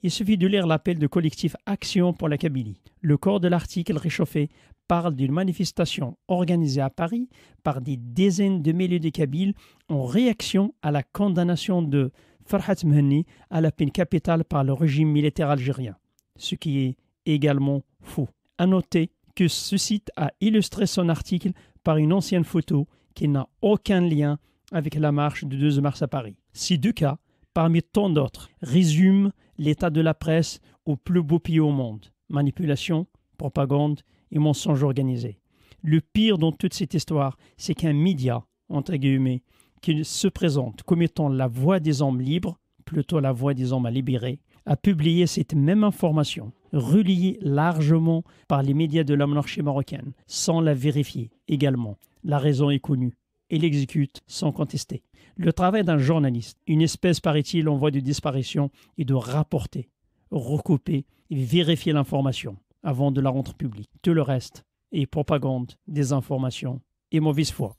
Il suffit de lire l'appel de collectif Action pour la Kabylie. Le corps de l'article réchauffé parle d'une manifestation organisée à Paris par des dizaines de milliers de Kabyles en réaction à la condamnation de Farhat Mehni à la peine capitale par le régime militaire algérien, ce qui est également faux. À noter que ce site a illustré son article par une ancienne photo qui n'a aucun lien avec la marche du 2 mars à Paris. Si deux cas parmi tant d'autres, résume l'état de la presse au plus beau pays au monde. Manipulation, propagande et mensonges organisés. Le pire dans toute cette histoire, c'est qu'un média, entre guillemets, qui se présente comme étant la voix des hommes libres, plutôt la voix des hommes à libérer, a publié cette même information, reliée largement par les médias de la monarchie marocaine, sans la vérifier également. La raison est connue et l'exécute sans contester. Le travail d'un journaliste, une espèce paraît-il en voie de disparition, et de rapporter, recouper et vérifier l'information avant de la rendre publique. Tout le reste est propagande, désinformation et mauvaise foi.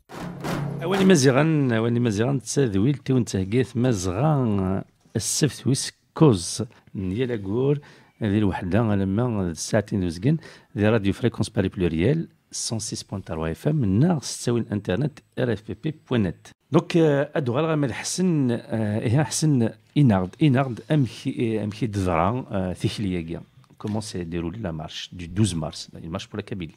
106.3 FM ام منا الانترنت rfpp.net دونك ادو بي بوينت دوك ادوغال حسن اها حسن انارد انارد امكي امكي دزران ثيكليا كيا كومون سي ديرو لا مارش دو 12 مارس لا مارش لا كابيلي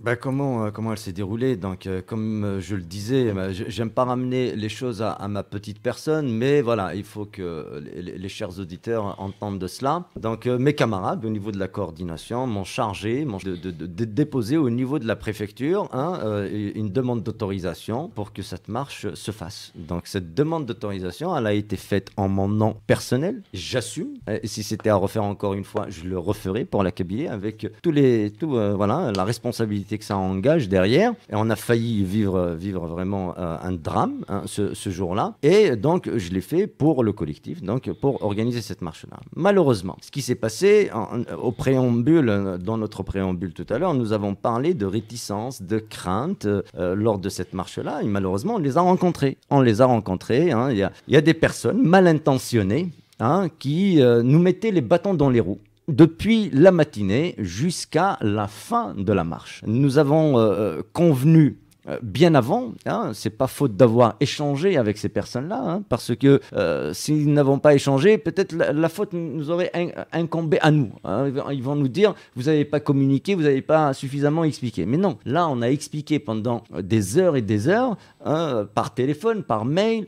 Bah, comment, euh, comment elle s'est déroulée Donc, euh, comme euh, je le disais, bah, j'aime pas ramener les choses à, ma petite personne, mais voilà, il faut que les, chers auditeurs entendent de cela. Donc, mes camarades, au niveau de la coordination, m'ont chargé, de, déposer au niveau de la préfecture hein, une demande d'autorisation pour que cette marche se fasse. Donc, cette demande d'autorisation, elle a été faite en mon nom personnel. J'assume. Et si c'était à refaire encore une fois, je le referais pour la Kabylie avec tous les, tout, voilà, la responsabilité que ça engage derrière. Et on a failli vivre, vivre vraiment euh, un drame hein, ce, jour-là. Et donc, je l'ai fait pour le collectif, donc pour organiser cette marche-là. Malheureusement, ce qui s'est passé au préambule, dans notre préambule tout à l'heure, nous avons parlé de réticence, de crainte euh, lors de cette marche-là. Et malheureusement, on les a rencontrés. On les a rencontrés. Hein. Il, y a, des personnes mal intentionnées hein, qui euh, nous mettaient les bâtons dans les roues depuis la matinée jusqu'à la fin de la marche. Nous avons euh, euh, convenu euh, bien avant, hein, c'est pas faute d'avoir échangé avec ces personnes-là, hein, parce que euh, s'ils n'avons pas échangé, peut-être la, faute nous aurait incombé à nous. Hein. Ils vont nous dire, vous n'avez pas communiqué, vous n'avez pas suffisamment expliqué. Mais non, là, on a expliqué pendant euh, des heures et des heures, hein, par téléphone, par mail,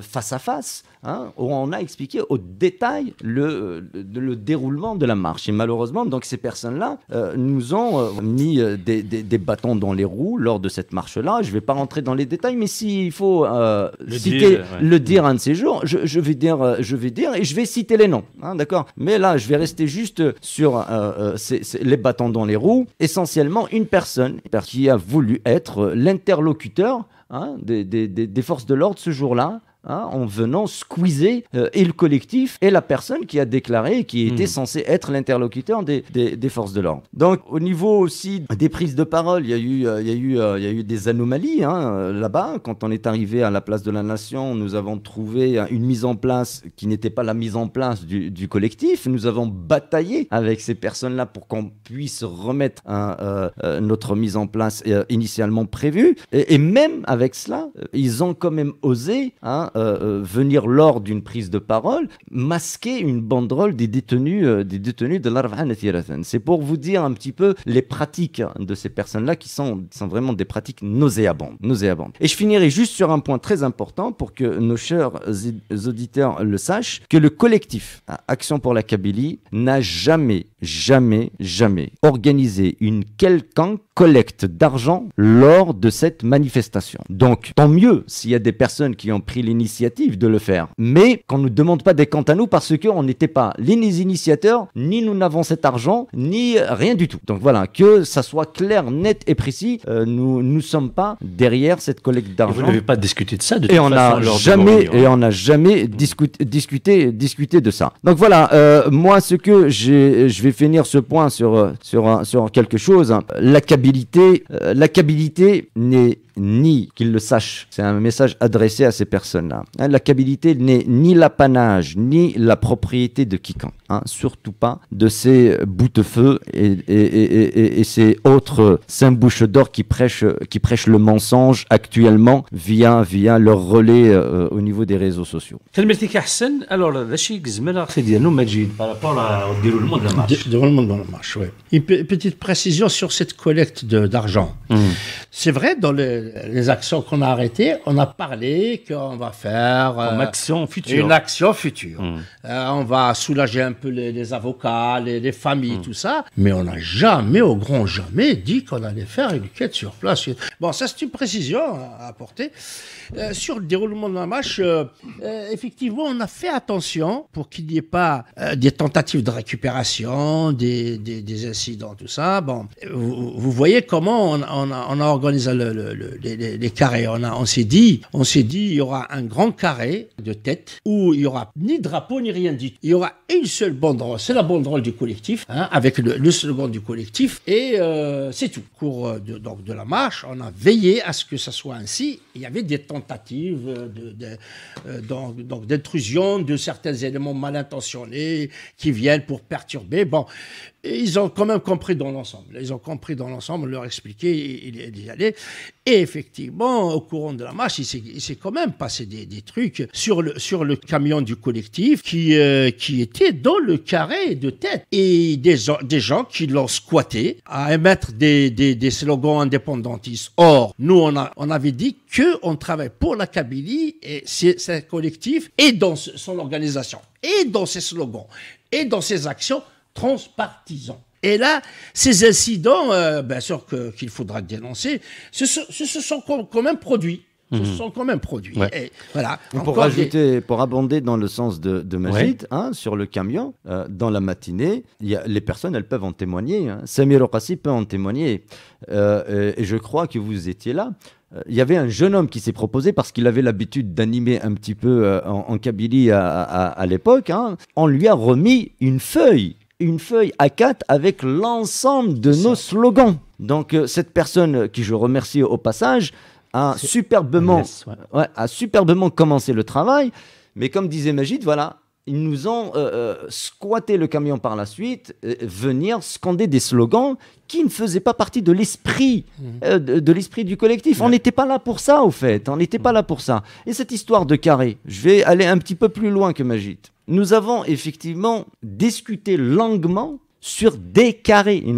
face à face, où on a expliqué au détail le, le, déroulement de la marche. Et malheureusement, donc ces personnes-là nous ont mis des, des bâtons dans les roues lors de cette marche je ne vais pas rentrer dans les détails, mais s'il faut euh, le citer, dire, le dire un de ces jours, je, vais dire, euh, je vais dire et je vais citer les noms, hein, d'accord Mais là, je vais rester juste sur euh, les bâtons dans les roues. Essentiellement, une personne qui a voulu être l'interlocuteur hein, des, des, des, forces de l'ordre ce jour-là Hein, en venant squeezer euh, et le collectif et la personne qui a déclaré qui hmm. était censé censée être l'interlocuteur des, forces de l'ordre. Donc au niveau aussi des prises de parole, il y a eu, euh, il y a eu, euh, il y a eu des anomalies hein, là-bas. Quand on est arrivé à la place de la Nation, nous avons trouvé une mise en place qui n'était pas la mise en place du, collectif. Nous avons bataillé avec ces personnes-là pour qu'on puisse remettre notre mise en place initialement prévue. Et, et, même avec cela, ils ont quand même osé hein, euh, euh, venir lors d'une prise de parole masquer une banderole des détenus, euh, des détenus de l'Arvan C'est pour vous dire un petit peu les pratiques de ces personnes-là qui sont, sont vraiment des pratiques nauséabondes, nauséabondes. Et je finirai juste sur un point très important pour que nos chers auditeurs le sachent, que le collectif hein, Action pour la Kabylie n'a jamais, jamais, jamais organisé une quelconque collecte d'argent lors de cette manifestation. Donc, tant mieux s'il y a des personnes qui ont pris l'initiative Initiative de le faire. Mais qu'on ne nous demande pas des comptes à nous parce qu'on n'était pas les initiateurs, ni nous n'avons cet argent, ni rien du tout. Donc voilà, que ça soit clair, net et précis, euh, nous nous ne sommes pas derrière cette collecte d'argent. Vous n'avez pas discuté de ça de et toute on façon, jamais Et on n'a jamais discuté, discuté, de ça. Donc voilà, euh, moi ce que je vais finir ce point sur, sur, sur quelque chose, hein. l'accabilité euh, n'est ni qu'il le sache. C'est un message adressé à ces personnes. Hein, la cabilité n'est ni l'apanage, ni la propriété de quiconque. Hein, surtout pas de ces boutefeux et, et, et, ces autres saint bouches d'or qui prêchent, qui prêchent le mensonge actuellement via, via leur relais euh, au niveau des réseaux sociaux. Alors, petite précision sur cette collecte d'argent. Mmh. C'est vrai, dans les, les actions qu'on a arrêtées, on a parlé qu'on va faire euh, une action future. Hmm. Euh, on va soulager un peu les, avocats, les, familles, hmm. tout ça. Mais on n'a jamais, au grand jamais, dit qu'on allait faire une quête sur place. Bon, ça c'est une précision à apporter. Euh, sur le déroulement de la marche, effectivement, on a fait attention pour qu'il n'y ait pas des tentatives de récupération, des, des, incidents, tout ça. Bon, vous, voyez comment on, a, organisé les, carrés. On, a, on s'est dit, on s'est dit, il y aura un grand carré de tête où il y aura ni drapeau ni rien du tout. Il y aura une seule banderole, c'est la banderole du collectif, hein, avec le, slogan du collectif, et euh, c'est tout. Au cours euh, de, donc, de la marche, on a veillé à ce que ça soit ainsi. Il y avait des tentatives de, euh, donc, donc d'intrusion de certains éléments mal intentionnés qui viennent pour perturber. Bon, ils ont quand même compris dans l'ensemble. Ils ont compris dans l'ensemble, leur expliquer, il y allait. Et effectivement, au courant de la marche, il s'est quand même passé des, trucs sur le, sur le camion du collectif qui, euh, qui était dans le carré de tête. Et des, des gens qui l'ont squatté à émettre des, des, slogans indépendantistes. Or, nous, on, a, on avait dit qu'on travaille pour la Kabylie et c'est collectif et dans son organisation et dans ses slogans et dans ses actions transpartisans. Et là, ces incidents, euh, bien sûr qu'il faudra dénoncer, se, sont quand même produits. Mhm. sont quand même produits. voilà, pour, pour abonder dans le sens de, de Majid, hein, sur le camion, euh, dans la matinée, y a, les personnes, elles peuvent en témoigner. Hein. Samir peut en témoigner. Euh, et, je crois que vous étiez là. Il y avait un jeune homme qui s'est proposé parce qu'il avait l'habitude d'animer un petit peu en, Kabylie à, l'époque. Hein. On lui a remis une feuille une feuille A4 avec l'ensemble de nos slogans. Donc euh, cette personne qui je remercie au passage a superbement, a superbement commencé le travail, mais comme disait Magid, voilà, ils nous ont euh, euh, squatté le camion par la suite, venir scander des slogans qui ne faisaient pas partie de l'esprit mhm. de, l'esprit du collectif. On n'était pas là pour ça, au fait. On n'était pas mhm. là pour ça. Et cette histoire de carré, je vais aller un petit peu plus loin que Magite nous avons effectivement discuté longuement sur des carrés et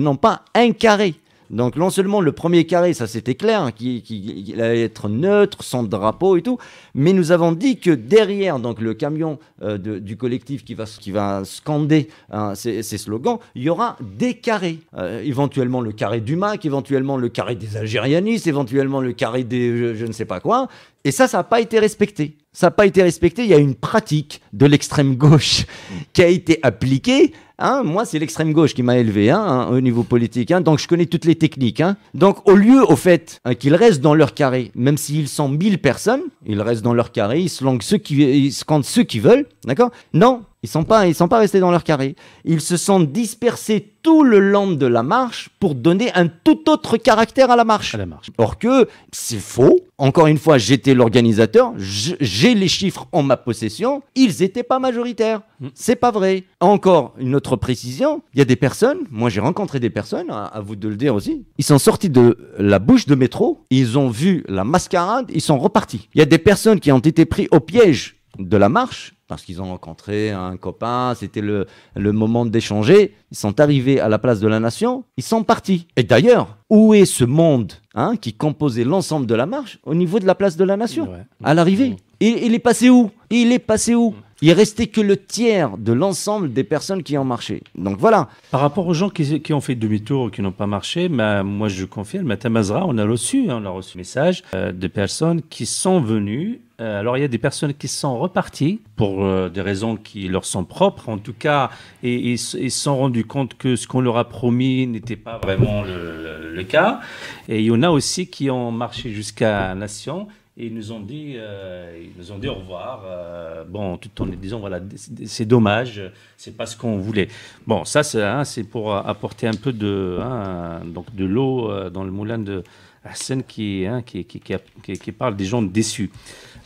non, pas un carré. Donc non seulement le premier carré, ça c'était clair, hein, qui, allait être neutre, sans drapeau et tout, mais nous avons dit que derrière donc le camion euh, du collectif qui va, qui va scander hein, ces, slogans, il y aura des carrés. Euh, éventuellement le carré du MAC, éventuellement le carré des Algérianistes, éventuellement le carré des je, je ne sais pas quoi. Et ça, ça n'a pas été respecté. Ça n'a pas été respecté. Il y a une pratique de l'extrême gauche qui a été appliquée Hein, moi, c'est l'extrême gauche qui m'a élevé hein, hein, au niveau politique. donc, je connais toutes les techniques. Donc, au lieu, au fait, qu'ils restent dans leur carré, même s'ils sont mille personnes, ils restent dans leur carré, ils se, ceux qui, se comptent ceux qui veulent. D'accord Non, ils ne sont pas restés dans leur carré. Ils se sont dispersés tout le long de la marche pour donner un tout autre caractère à la marche. Or que c'est faux. Encore une fois, j'étais l'organisateur, j'ai les chiffres en ma possession. Ils n'étaient pas majoritaires. Mm. C'est pas vrai. Encore une autre précision. Il y a des personnes. Moi, j'ai rencontré des personnes. Hein, à, vous de le dire aussi. Ils sont sortis de la bouche de métro. Ils ont vu la mascarade. Ils sont repartis. Il y a des personnes qui ont été pris au piège de la marche parce qu'ils ont rencontré un copain, c'était le, le moment d'échanger. Ils sont arrivés à la place de la nation, ils sont partis. Et d'ailleurs, où est ce monde hein, qui composait l'ensemble de la marche au niveau de la place de la nation à l'arrivée il, est passé où Il est passé où mm. Il restait que le tiers de l'ensemble des personnes qui ont marché. Donc voilà. Par rapport aux gens qui, ont fait demi-tour, ou qui n'ont pas marché, moi je confirme, à Tamazra, on a reçu, hein, on a reçu message euh, de personnes qui sont venues euh, alors il y a des personnes qui sont reparties pour euh, des raisons qui leur sont propres, en tout cas, et ils se sont rendus compte que ce qu'on leur a promis n'était pas vraiment le, le, cas. Et il y en a aussi qui ont marché jusqu'à Nation et ils nous ont dit, euh, nous ont dit au revoir. Euh, bon, tout en disant, voilà, c'est dommage, c'est pas ce qu'on voulait. Bon, ça, c'est hein, pour apporter un peu de, hein, donc de l'eau euh, dans le moulin de Hassan qui, hein, qui, qui, qui, parle des gens déçus.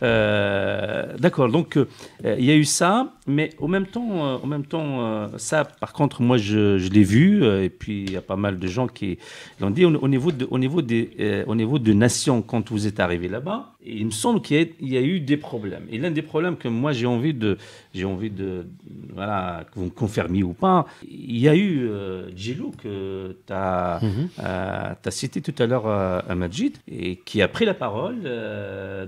D'accord, donc il y a eu ça, mais au même temps, au même temps ça, par contre, moi, je, l'ai vu, et puis il y a pas mal de gens qui l'ont dit, au, niveau de, au, niveau des, au niveau de Nation, quand vous êtes arrivé là-bas, il me semble qu'il y, a eu des problèmes. Et l'un des problèmes que moi j'ai envie de, j'ai envie de, voilà, que vous me confirmiez ou pas, il y a eu euh, Djilou que tu as, mhm. euh, cité tout à l'heure euh, à Majid, et qui a pris la parole,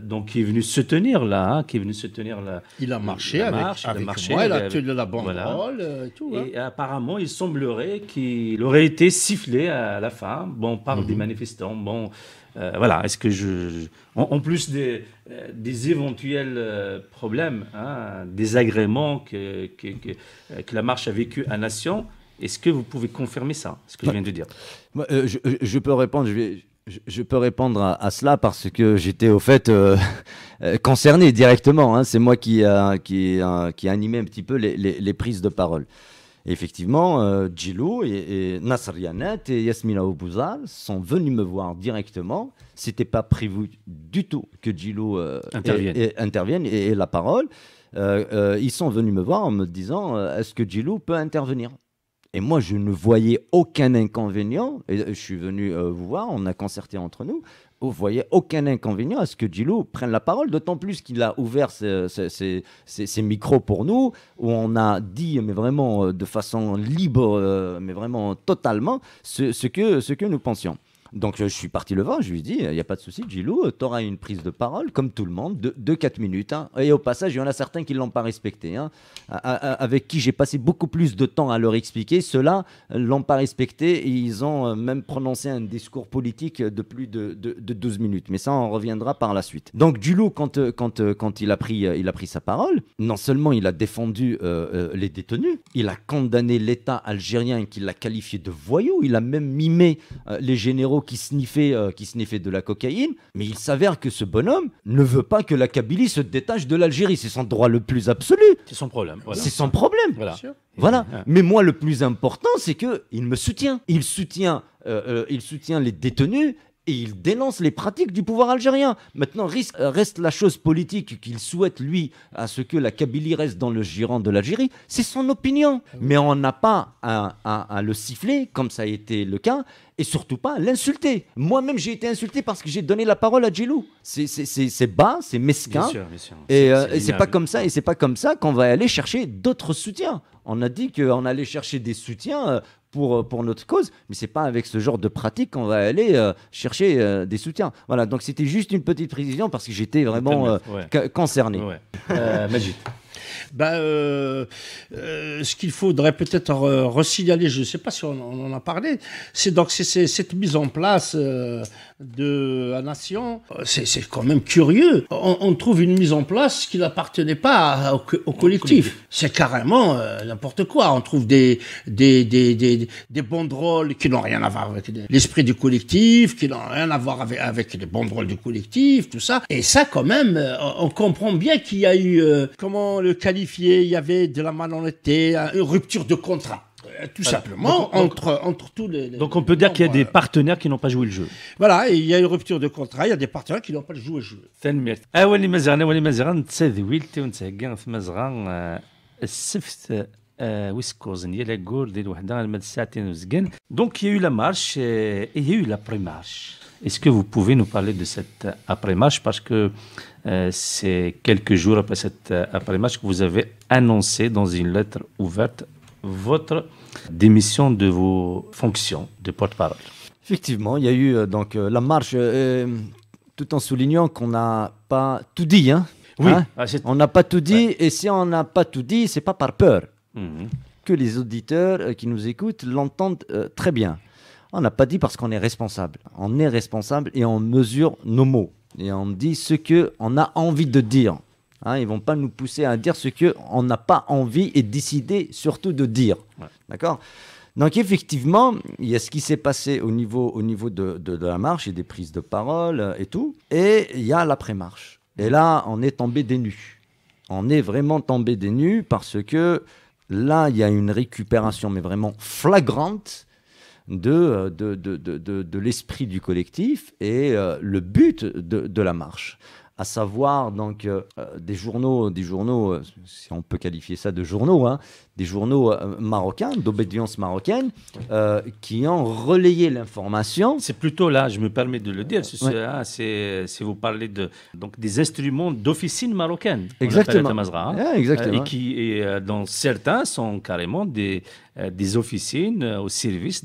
donc qui est venu se tenir là, hein, qui est venu se tenir là. Il a marché avec, il a marché, moi, il a tenu la banderole et tout. Hein. Et apparemment, il semblerait qu'il aurait été sifflé à la fin, bon, par mhm. des manifestants, bon... Euh, voilà, est-ce que je, en, plus des, euh, éventuels euh, problèmes, hein, désagréments que, la marche a vécu à Nation, est-ce que vous pouvez confirmer ça, ce que je viens de dire je, peux répondre, je peux répondre à, cela parce que j'étais au fait concerné directement. Hein. C'est moi qui, qui, animé un petit peu les prises de parole effectivement, euh, jilou et, et et Yasmina Obouzal sont venus me voir directement. C'était pas prévu du tout que jilou euh, intervienne. Et, la parole. Euh, ils sont venus me voir en me disant est-ce que Djilou peut intervenir et moi, je ne voyais aucun inconvénient. je suis venu vous voir, on a concerté entre nous vous voyez aucun inconvénient à ce que Gilou prenne la parole, d'autant plus qu'il a ouvert ses, micros pour nous, où on a dit, mais vraiment euh, de façon libre, euh, mais vraiment totalement, ce que, ce que nous pensions. Donc je suis parti le voir, je lui ai dit, il n'y a pas de souci, Djilou tu auras une prise de parole, comme tout le monde, de, 4 minutes. Hein. Et au passage, il y en a certains qui ne l'ont pas respecté, hein. avec qui j'ai passé beaucoup plus de temps à leur expliquer. Ceux-là ne l'ont pas respecté et ils ont euh, même prononcé un discours politique de plus de, 12 minutes. Mais ça, on reviendra par la suite. Donc Djilou quand, euh, quand, euh, quand il, a pris, il a pris sa parole, non seulement il a défendu les détenus, il a condamné l'État algérien qui l'a qualifié de voyou, il a même mimé les généraux qui sniffait, euh, qui de la cocaïne, mais il s'avère que ce bonhomme ne veut pas que la Kabylie se détache de l'Algérie. C'est son droit le plus absolu. C'est son problème. C'est son problème. Voilà. Mais moi, le plus important, c'est que il me soutient. Il soutient, euh, euh, il soutient les détenus et il dénonce les pratiques du pouvoir algérien. Maintenant, euh, reste la chose politique qu'il souhaite, lui, à ce que la Kabylie reste dans le giron de l'Algérie, c'est son opinion. Ah Mais on n'a pas à, le siffler, comme ça a été le cas, et surtout pas à l'insulter. Moi-même, j'ai été insulté parce que j'ai donné la parole à Djilou. C'est bas, c'est mesquin. Euh, et c'est pas comme ça, et c'est pas comme ça qu'on va aller chercher d'autres soutiens. On a dit qu'on allait chercher des soutiens. Euh, euh, pour, notre cause, mais c'est pas avec ce genre de pratique qu'on va aller euh, chercher euh, des soutiens. Voilà, donc c'était juste une petite précision parce que j'étais vraiment concerné. Ouais bah, ce qu'il faudrait peut-être resignaler, je ne sais pas si on, en a parlé, c'est donc cette mise en place euh, de la nation. C'est quand même curieux. On, trouve une mise en place qui n'appartenait pas au, collectif. C'est carrément n'importe quoi. On trouve des, des, des, des, banderoles qui n'ont rien à voir avec l'esprit du collectif, qui n'ont rien à voir avec, avec les banderoles du collectif, tout ça. Et ça, quand même, on comprend bien qu'il y a eu, comment le cas qualifié, il y avait de la malhonnêteté, euh, une rupture de contrat. Euh, tout simplement, donc, entre, entre tous les, Donc on peut dire qu'il y a des partenaires qui n'ont pas joué le jeu. Voilà, il y a une rupture de contrat, il y a des partenaires qui n'ont pas joué le jeu. Euh, donc il y a eu la marche euh, et il y a eu l'après-marche. Est-ce que vous pouvez nous parler de cette après-marche Parce que euh, c'est quelques jours après cette après-marche que vous avez annoncé dans une lettre ouverte votre démission de vos fonctions de porte-parole. Effectivement, il y a eu donc la marche, tout en soulignant qu'on n'a pas tout dit. Hein. oui, hein? Ah, on n'a pas tout dit, et si on n'a pas tout dit, c'est pas par peur. Mhm. que les auditeurs euh, qui nous écoutent l'entendent euh, très bien. On n'a pas dit parce qu'on est responsable. On est responsable et on mesure nos mots. Et on dit ce qu'on a envie de dire. Hein, ils ne vont pas nous pousser à dire ce qu'on n'a pas envie et décider surtout de dire. D'accord donc effectivement, il y a ce qui s'est passé au niveau, au niveau de, de la marche et des prises de parole euh, et tout. Et il y a l'après-marche. Et là, on est tombé des nus. On est vraiment tombé des nus parce que Là, il y a une récupération, mais vraiment flagrante, de, euh, l'esprit du collectif et euh, le but de, la marche à savoir donc euh, des journaux, des journaux, si on peut qualifier ça de journaux, hein, des journaux euh, marocains, d'obédience marocaine, euh, qui ont relayé l'information. C'est plutôt là, je me permets de le dire, si ah, vous parlez de, donc, des instruments d'officine marocaine. Exactement. Hein. Ah, exactement. Euh, et qui, et, dont certains sont carrément des, des officines au service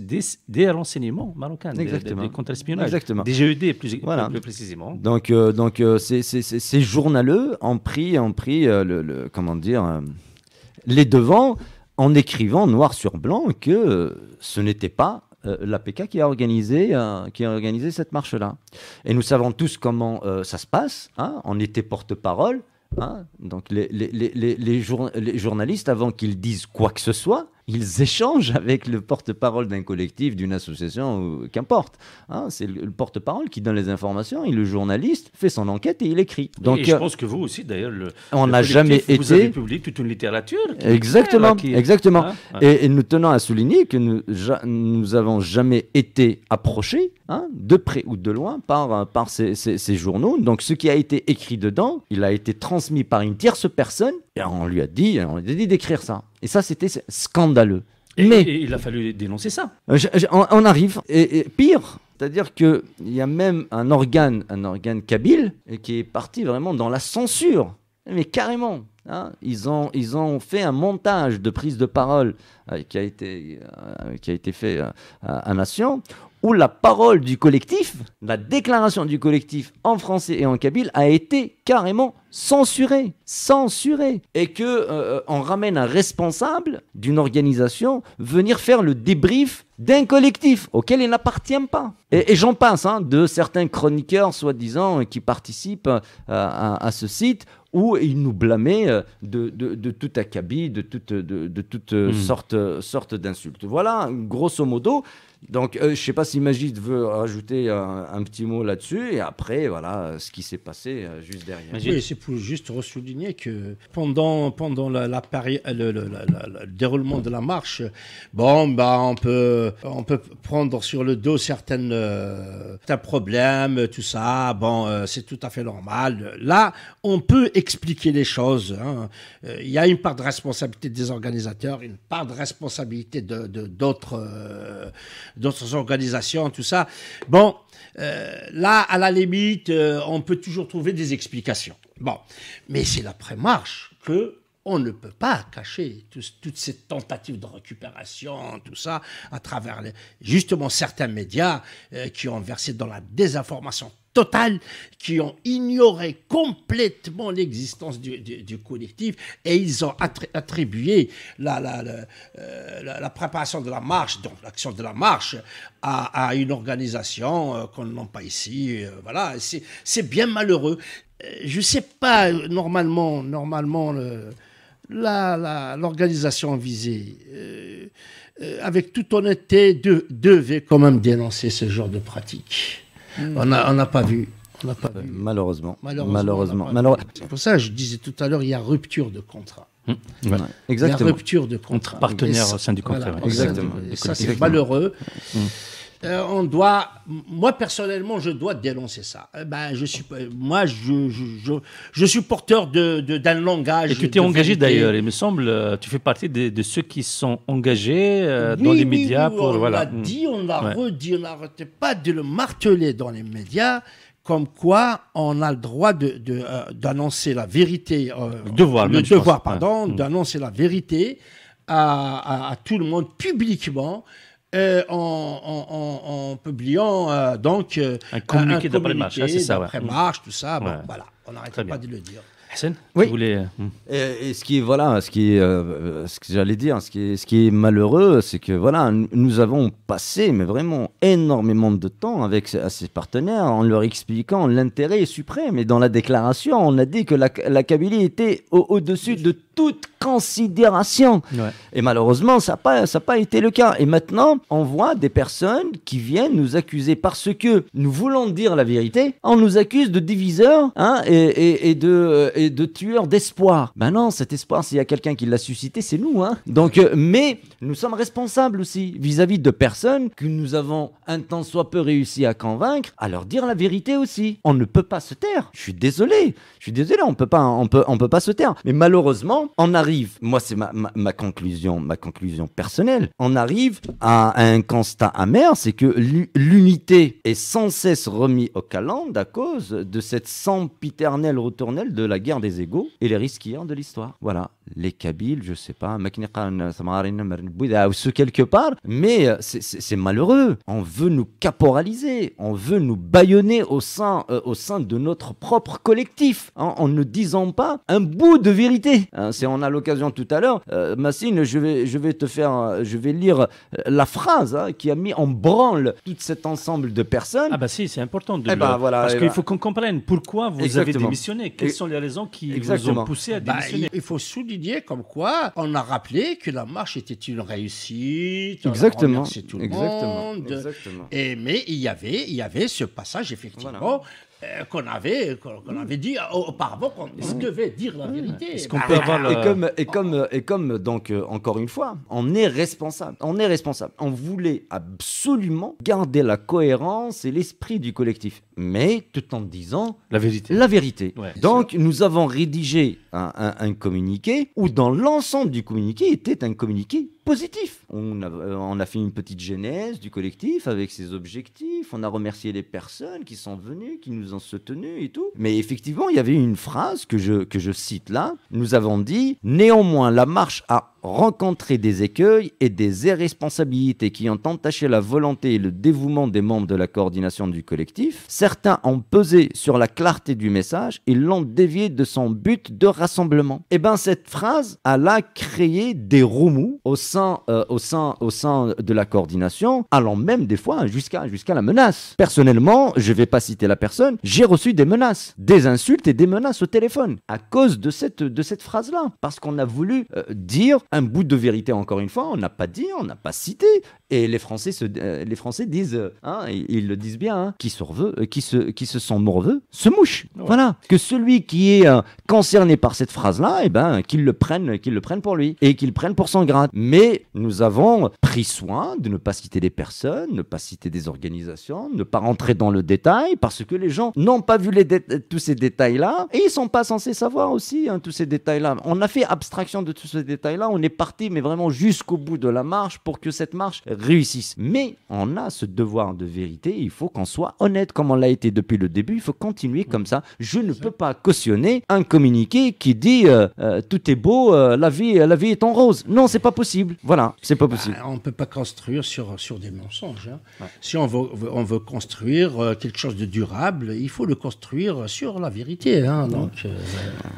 des, renseignements marocains, exactement. des, contre espionnages des GED plus, précisément. Donc, donc ces, journaleux ont pris, en pris le, comment dire les devants, en écrivant noir sur blanc que euh, ce n'était pas euh, l'APK qui a organisé, euh, qui a organisé cette marche-là. Et nous savons tous comment ça se passe. Hein, on était porte-parole. Hein, donc les, journalistes, avant qu'ils disent quoi que ce soit, ils échangent avec le porte-parole d'un collectif, d'une association, qu'importe. Hein. c'est le porte-parole qui donne les informations et le journaliste fait son enquête et il écrit. Donc, et je euh, pense que vous aussi, d'ailleurs, on n'a jamais vous été. publié toute une littérature. exactement, euh, exactement. Hein, hein. Et, nous tenons à souligner que nous, n'avons nous avons jamais été approchés, de près ou de loin, par, euh, par ces, ces journaux. Donc, ce qui a été écrit dedans, il a été transmis par une tierce personne et on lui a dit, on lui a dit d'écrire ça. Et ça, c'était scandaleux. Mais il a fallu dénoncer ça. Euh, on, arrive, et, pire, c'est-à-dire qu'il y a même un organe, un organe kabyle, qui est parti vraiment dans la censure. Mais carrément, hein, ils, ont, ils ont fait un montage de prise de parole euh, qui, a été, euh, qui a été fait à Nation, où la parole du collectif, la déclaration du collectif en français et en kabyle a été carrément censurée, censurée, et que euh, on ramène un responsable d'une organisation venir faire le débrief d'un collectif auquel il n'appartient pas. Et, j'en pense hein, de certains chroniqueurs soi-disant qui participent euh, à, ce site où ils nous blâmaient euh, de, de tout acabit, de toutes toute sortes mmh. sorte d'insultes. Voilà, grosso modo, donc, euh, je ne sais pas si Magid veut rajouter un, petit mot là-dessus, et après, voilà ce qui s'est passé euh, juste derrière. Oui, c'est pour juste ressouligner que pendant, pendant la, le, déroulement de la marche, bon, bah, on, peut, on peut prendre sur le dos certaines, euh, certains problèmes, tout ça, bon, c'est tout à fait normal. Là, on peut expliquer les choses. Hein. Il y a une part de responsabilité des organisateurs, une part de responsabilité de d'autres d'autres organisations, tout ça. Bon, euh, là, à la limite, euh, on peut toujours trouver des explications. Bon, mais c'est l'après-marche que on ne peut pas cacher toutes ces tentatives de récupération, tout ça, à travers justement certains médias euh, qui ont versé dans la désinformation totale, qui ont ignoré complètement l'existence du, collectif et ils ont attribué la, euh, la, la, préparation de la marche, donc l'action de la marche, à, une organisation euh, qu'on n'a pas ici. Euh, voilà, c'est bien malheureux. Je ne sais pas, normalement, normalement l'organisation visée, avec toute honnêteté, de, devait quand même dénoncer ce genre de pratique Mm. On n'a pas euh, vu. Malheureusement. Malheureusement. malheureusement. pour ça je disais tout à l'heure, il y a rupture de contrat. Mm. Exactement. Il rupture de contrat. Partenaire au sein du contrat. Exactement. ça, c'est malheureux. Mm. Euh, on doit, moi personnellement, je dois dénoncer ça. Euh, ben, je suis, moi, je, suis porteur d'un de, d'un langage. Et tu t'es engagé d'ailleurs, il me semble, euh, tu fais partie de, ceux qui sont engagés dans les médias pour. On voilà. l'a mm. dit, on l'a redit, on n'arrête pas de le marteler dans les médias comme quoi on a le droit d'annoncer de, la vérité, devoir, le devoir pardon, d'annoncer la vérité à, tout le monde publiquement euh, en, en, en, publiant euh, donc euh, un communiqué, ah, communiqué d'après-marche, c'est ça, ouais. tout ça. Mmh. Bon, voilà, on n'arrête pas de le dire. Oui. Euh, hmm. et, ce qui est, voilà, ce qui euh, ce que j'allais dire, ce qui est, ce qui est malheureux, c'est que voilà, nous avons passé, mais vraiment énormément de temps avec à ces partenaires en leur expliquant l'intérêt suprême. Et dans la déclaration, on a dit que la, la Kabylie était au-dessus de toute considération. Et malheureusement, ça n'a pas, pas été le cas. Et maintenant, on voit des personnes qui viennent nous accuser parce que nous voulons dire la vérité, on nous accuse de diviseurs hein, et, et de de tueurs d'espoir. Ben non, cet espoir, s'il y a quelqu'un qui l'a suscité, c'est nous. Hein. Donc, euh, mais nous sommes responsables aussi vis-à-vis de personnes que nous avons un tant soit peu réussi à convaincre, à leur dire la vérité aussi. On ne peut pas se taire. Je suis désolé. Je suis désolé. On peut pas, on peut, on peut pas se taire. Mais malheureusement, on arrive. Moi, c'est ma, conclusion, ma conclusion personnelle. On arrive à, un constat amer, c'est que l'unité est sans cesse remise au calende à cause de cette sempiternelle retournelle de la guerre des égaux et les risques de l'histoire. Voilà les Kabyles, je sais pas, quelque part, mais euh, c'est malheureux. On veut nous caporaliser, on veut nous baïonner au sein, euh, au sein de notre propre collectif, hein, en ne disant pas un bout de vérité. C'est hein. on a l'occasion tout à l'heure, euh, Massine, je vais, je vais te faire, je vais lire la phrase hein, qui a mis en branle tout cet ensemble de personnes. Ah bah si, c'est important de eh bah, voilà, parce eh qu'il bah. faut qu'on comprenne pourquoi vous avez démissionné, quelles sont les raisons qui vous ont poussé à bah, démissionner. il faut souligner comme quoi on a rappelé que la marche était une réussite. Exactement. C'est tout le Exactement. monde. Et, mais il y avait, il y avait ce passage effectivement. Euh, qu'on avait, dit avait dit auparavant qu'on devait dire la vérité. Bah et, comme, et, comme, donc, euh, encore une fois, on est responsable. On est responsable. On voulait absolument garder la cohérence et l'esprit du collectif, mais tout en disant la vérité. La vérité. donc, nous avons rédigé un, communiqué où dans l'ensemble du communiqué était un communiqué positif. Euh, on a, fait une petite genèse du collectif avec ses objectifs, on a remercié les personnes qui sont venues, qui nous ont soutenus et tout. Mais effectivement, il y avait une phrase que je cite là. Nous avons dit, néanmoins, la marche a rencontrer des écueils et des irresponsabilités qui ont entaché la volonté et le dévouement des membres de la coordination du collectif. Certains ont pesé sur la clarté du message et l'ont dévié de son but de rassemblement. Et eh bien cette phrase, elle a créé des remous au sein, euh, au sein, au sein de la coordination, allant même des fois jusqu'à jusqu'à la menace. Personnellement, je ne vais pas citer la personne, j'ai reçu des menaces, des insultes et des menaces au téléphone à cause de cette, de cette phrase-là. Parce qu'on a voulu euh, dire un bout de vérité, encore une fois, on n'a pas dit, on n'a pas cité. Et les Français, se, euh, les Français disent, euh, hein, ils, le disent bien, hein, qui, euh, qui, se, qui se sent morveux se mouche. Voilà. Que celui qui est concerné par cette phrase-là, et eh ben, qu'il le, prenne, qu'il le prenne pour lui et qu'il prenne pour son grade. Mais nous avons pris soin de ne pas citer des personnes, ne pas citer des organisations, ne pas rentrer dans le détail parce que les gens n'ont pas vu les tous ces détails-là et ils sont pas censés savoir aussi hein, tous ces détails-là. On a fait abstraction de tous ces détails-là. On on est parti, mais vraiment jusqu'au bout de la marche pour que cette marche réussisse. Mais on a ce devoir de vérité, il faut qu'on soit honnête comme on l'a été depuis le début, il faut continuer comme ça. Je ne peux pas cautionner un communiqué qui dit euh, euh, tout est beau, euh, la, vie, la vie est en rose. Non, c'est pas possible. Voilà, c'est pas bah, possible. on ne peut pas construire sur, sur des mensonges. Hein. Si on veut, on veut construire quelque chose de durable, il faut le construire sur la vérité. Hein.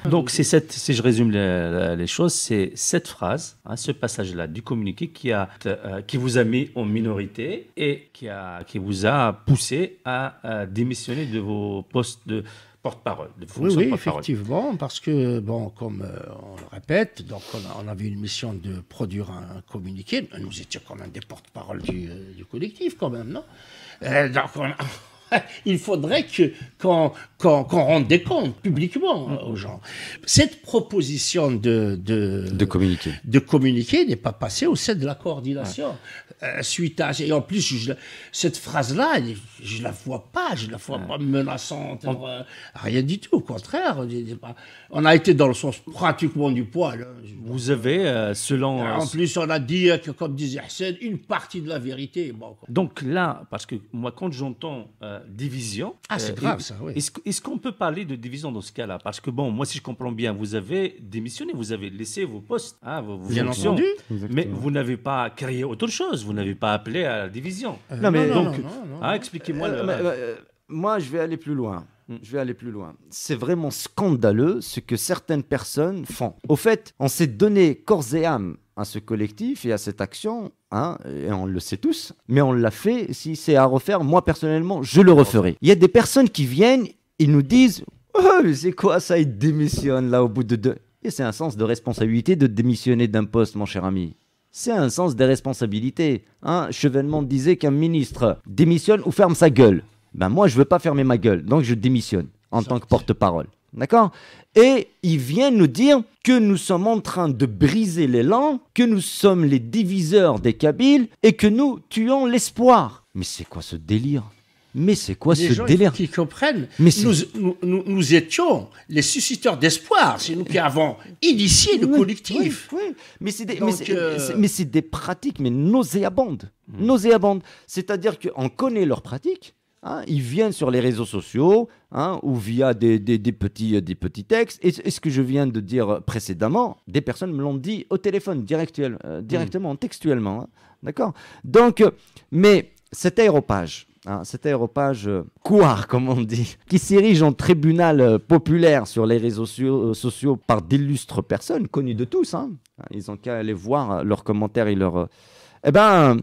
donc, c'est cette, si je résume les choses, c'est cette phrase à hein, ce passage-là du communiqué qui, a, euh, qui vous a mis en minorité et qui, a, qui vous a poussé à, démissionner de vos postes de porte-parole, de oui, effectivement, parce que, bon, comme euh, on le répète, donc on, avait une mission de produire un communiqué. Nous étions quand même des porte-parole euh, du, collectif, quand même, non Donc il faudrait qu'on rende des comptes publiquement aux gens. Cette proposition de, de, de communiquer, de communiquer n'est pas passée au sein de la coordination. Euh, suite à, et en plus, cette phrase-là, je ne la vois pas, je ne la vois pas menaçante, euh, rien du tout, au contraire. On a été dans le sens pratiquement du poil. Hein. Vous avez, euh, selon... En plus, on a dit comme disait Hassan, une partie de la vérité. Donc là, parce que moi, quand j'entends division. Ah, c'est euh, grave ça, oui. Est-ce, qu'on peut parler de division dans ce cas-là Parce que bon, moi si je comprends bien, vous avez démissionné, vous avez laissé vos postes, hein, vous. bien entendu. mais vous n'avez pas créé autre chose, vous n'avez pas appelé à la division. Euh, non, mais donc, expliquez-moi. moi, je vais aller plus loin. Hmm. Je vais aller plus loin. C'est vraiment scandaleux ce que certaines personnes font. Au fait, on s'est donné corps et âme à ce collectif et à cette action, hein, et on le sait tous, mais on l'a fait, si c'est à refaire, moi personnellement, je le referai. Il y a des personnes qui viennent, ils nous disent, oh, c'est quoi ça, ils démissionnent là au bout de deux... Et c'est un sens de responsabilité de démissionner d'un poste, mon cher ami. C'est un sens des responsabilités. Hein disait qu'un ministre démissionne ou ferme sa gueule. Ben moi, je veux pas fermer ma gueule, donc je démissionne en tant que porte-parole. D'accord Et il vient nous dire que nous sommes en train de briser l'élan, que nous sommes les diviseurs des Kabyles et que nous tuons l'espoir. Mais c'est quoi ce délire mais c'est quoi ce délire qui comprennent. Mais nous, nous, étions les susciteurs d'espoir. C'est nous qui avons initié le collectif. Mais c'est des, pratiques mais nauséabondes. Nauséabondes. C'est-à-dire qu'on connaît leurs pratiques, Hein, ils viennent sur les réseaux sociaux hein, ou via des, petits, des petits textes. Et, ce que je viens de dire précédemment, des personnes me l'ont dit au téléphone, euh, hmm. directement, textuellement. Hein, d'accord Donc, mais cet aéropage, cet aéropage quoi, euh, comme on dit, qui s'érige en tribunal euh, populaire sur les réseaux sociaux par d'illustres personnes connues de tous, ils ont qu'à aller voir leurs commentaires et leurs. eh ben